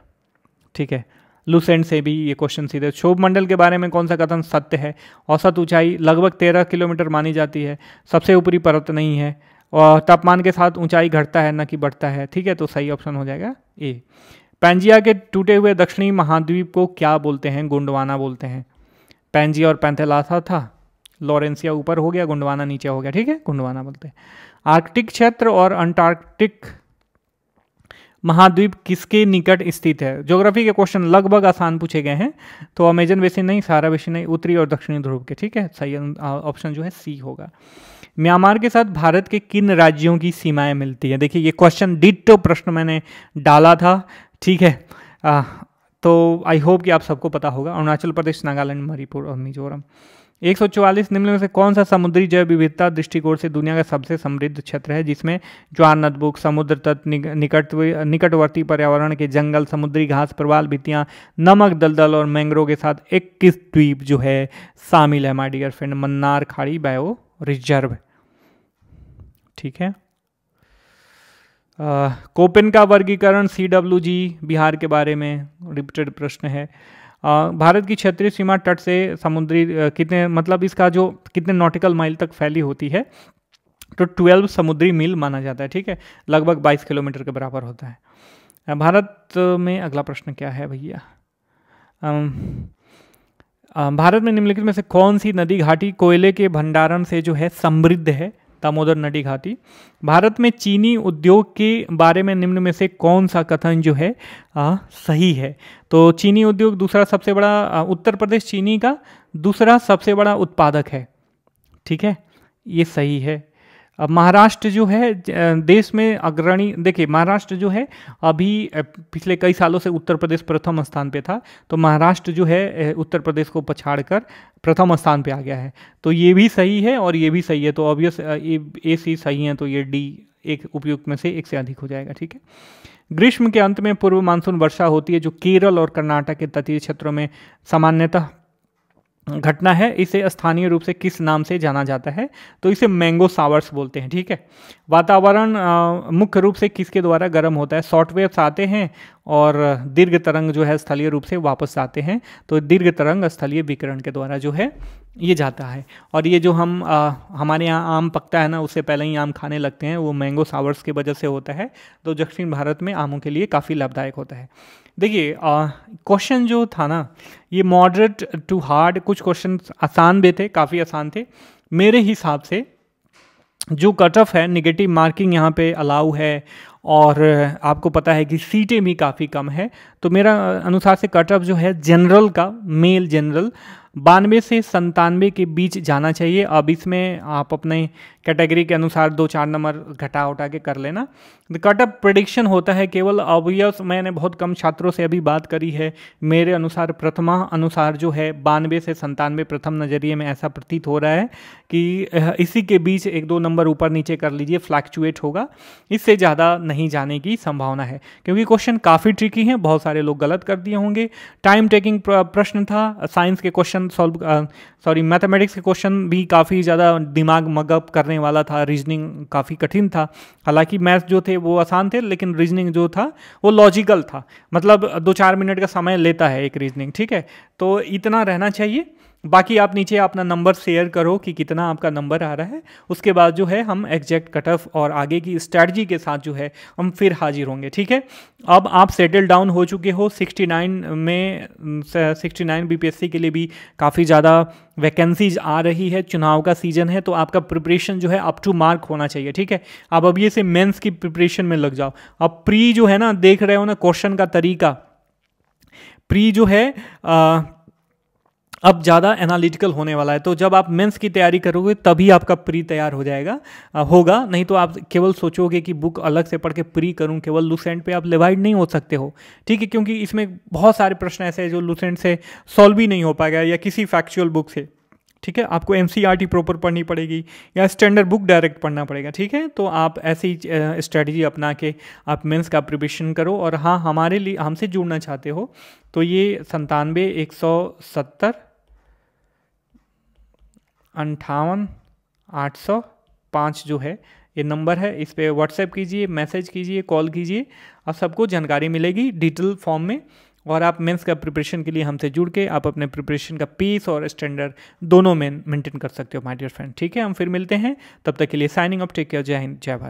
ठीक है लुसेंट से भी ये क्वेश्चन सीधे शोभ मंडल के बारे में कौन सा कथन सत्य है औसत ऊंचाई लगभग तेरह किलोमीटर मानी जाती है सबसे ऊपरी परत नहीं है और तापमान के साथ ऊंचाई घटता है न कि बढ़ता है ठीक है तो सही ऑप्शन हो जाएगा ए पैंजिया के टूटे हुए दक्षिणी महाद्वीप को क्या बोलते हैं गुंडवाना बोलते हैं पैंजिया और पैंथेलासा था लॉरेंसिया ऊपर हो गया गुंडवाना नीचे हो गया ठीक है गुंडवाना बोलते हैं आर्कटिक क्षेत्र और अंटार्कटिक महाद्वीप किसके निकट स्थित है ज्योग्राफी के क्वेश्चन लगभग आसान पूछे गए हैं तो अमेजन बेसिन नहीं सारा बेसिन नहीं उत्तरी और दक्षिणी ध्रुव के ठीक है सही ऑप्शन जो है सी होगा म्यांमार के साथ भारत के किन राज्यों की सीमाएं मिलती हैं देखिए ये क्वेश्चन डिटो प्रश्न मैंने डाला था ठीक है आ, तो आई होप कि आप सबको पता होगा अरुणाचल प्रदेश नागालैंड मणिपुर और मिजोरम चौवालीस निम्न में से कौन सा समुद्री जैव विविधता दृष्टिकोण से दुनिया का सबसे समृद्ध क्षेत्र है जिसमें ज्वार नदबुक समुद्र तट निकट निकटवर्ती पर्यावरण के जंगल समुद्री घास प्रवाल भित्तियाँ नमक दलदल और मैंग्रोव के साथ इक्कीस द्वीप जो है शामिल है माई डियर फ्रेंड मन्नार खाड़ी बायो रिजर्व ठीक है कोपिन का वर्गीकरण सी डब्ल्यू जी बिहार के बारे में रिपीटेड प्रश्न है भारत की क्षेत्रीय सीमा तट से समुद्री कितने मतलब इसका जो कितने नॉटिकल माइल तक फैली होती है तो ट्वेल्व समुद्री मील माना जाता है ठीक है लगभग बाईस किलोमीटर के बराबर होता है भारत में अगला प्रश्न क्या है भैया भारत में निम्नलिखित में से कौन सी नदी घाटी कोयले के भंडारण से जो है समृद्ध है दामोदर नदी घाटी भारत में चीनी उद्योग के बारे में निम्न में से कौन सा कथन जो है आ, सही है तो चीनी उद्योग दूसरा सबसे बड़ा उत्तर प्रदेश चीनी का दूसरा सबसे बड़ा उत्पादक है ठीक है ये सही है अब महाराष्ट्र जो है देश में अग्रणी देखिए महाराष्ट्र जो है अभी पिछले कई सालों से उत्तर प्रदेश प्रथम स्थान पे था तो महाराष्ट्र जो है उत्तर प्रदेश को पछाड़ कर प्रथम स्थान पे आ गया है तो ये भी सही है और ये भी सही है तो ऑब्वियस ए सी सही है तो ये डी एक उपयुक्त में से एक से अधिक हो जाएगा ठीक है ग्रीष्म के अंत में पूर्व मानसून वर्षा होती है जो केरल और कर्नाटक के तटीय क्षेत्रों में सामान्यतः घटना है इसे स्थानीय रूप से किस नाम से जाना जाता है तो इसे मैंगो सावर्स बोलते हैं ठीक है वातावरण मुख्य रूप से किसके द्वारा गर्म होता है शॉर्ट आते हैं और दीर्घ तरंग जो है स्थलीय रूप से वापस आते हैं तो दीर्घ तरंग स्थलीय विकरण के द्वारा जो है ये जाता है और ये जो हम आ, हमारे यहाँ आम पकता है ना उससे पहले ही आम खाने लगते हैं वो मैंगो सावर्स की वजह से होता है तो दक्षिण भारत में आमों के लिए काफ़ी लाभदायक होता है देखिए क्वेश्चन जो था ना ये मॉडरेट टू हार्ड कुछ क्वेश्चन आसान भी थे काफ़ी आसान थे मेरे हिसाब से जो कट ऑफ है निगेटिव मार्किंग यहाँ पे अलाउ है और आपको पता है कि सीटें भी काफ़ी कम है तो मेरा अनुसार से कट ऑफ जो है जनरल का मेल जनरल बानवे से संतानवे के बीच जाना चाहिए अब इसमें आप अपने कैटेगरी के अनुसार दो चार नंबर घटा उठा के कर लेना द कटअप प्रडिक्शन होता है केवल ऑबियस मैंने बहुत कम छात्रों से अभी बात करी है मेरे अनुसार प्रथमा अनुसार जो है बानवे से संतानवे प्रथम नज़रिए में ऐसा प्रतीत हो रहा है कि इसी के बीच एक दो नंबर ऊपर नीचे कर लीजिए फ्लैक्चुएट होगा इससे ज़्यादा नहीं जाने की संभावना है क्योंकि क्वेश्चन काफ़ी ट्रिकी हैं बहुत सारे लोग गलत कर दिए होंगे टाइम टेकिंग प्रश्न था साइंस के क्वेश्चन सॉल्व सॉरी मैथमेटिक्स के क्वेश्चन भी काफ़ी ज़्यादा दिमाग मगअप करने करने वाला था रीजनिंग काफ़ी कठिन था हालांकि मैथ जो थे वो आसान थे लेकिन रीजनिंग जो था वो लॉजिकल था मतलब दो चार मिनट का समय लेता है एक रीजनिंग ठीक है तो इतना रहना चाहिए बाकी आप नीचे अपना नंबर शेयर करो कि कितना आपका नंबर आ रहा है उसके बाद जो है हम एग्जैक्ट कट ऑफ और आगे की स्ट्रैटी के साथ जो है हम फिर हाजिर होंगे ठीक है अब आप सेटल डाउन हो चुके हो 69 में 69 बीपीएससी के लिए भी काफ़ी ज़्यादा वैकेंसीज आ रही है चुनाव का सीजन है तो आपका प्रिपरेशन जो है अप टू मार्क होना चाहिए ठीक है आप अभी ये से मेन्स की प्रिपरेशन में लग जाओ अब प्री जो है ना देख रहे हो ना क्वेश्चन का तरीका प्री जो है आ, अब ज़्यादा एनालिटिकल होने वाला है तो जब आप मेंस की तैयारी करोगे तभी आपका प्री तैयार हो जाएगा आ, होगा नहीं तो आप केवल सोचोगे कि बुक अलग से पढ़ के प्री करूँ केवल लूसेंट पे आप लिवाइड नहीं हो सकते हो ठीक है क्योंकि इसमें बहुत सारे प्रश्न ऐसे हैं जो लूसेंट से सॉल्व ही नहीं हो पाएगा या किसी फैक्चुअल बुक से ठीक है आपको एम प्रॉपर e पढ़नी पड़ेगी या स्टैंडर्ड बुक डायरेक्ट पढ़ना पड़ेगा ठीक है तो आप ऐसी स्ट्रैटेजी अपना के आप मेंस का प्रिपरेशन करो और हाँ हमारे लिए हमसे जुड़ना चाहते हो तो ये संतानवे एक सौ सत्तर अंठावन आठ सौ पाँच जो है ये नंबर है इस पर व्हाट्सएप कीजिए मैसेज कीजिए कॉल कीजिए और सबको जानकारी मिलेगी डिटेल फॉर्म में और आप मेंस का प्रिपरेशन के लिए हमसे जुड़ के आप अपने प्रिपरेशन का पीस और स्टैंडर्ड दोनों में मेंटेन कर सकते हो माय डियर फ्रेंड ठीक है हम फिर मिलते हैं तब तक के लिए साइनिंग ऑफ टेक केयर जय हिंद जय भारत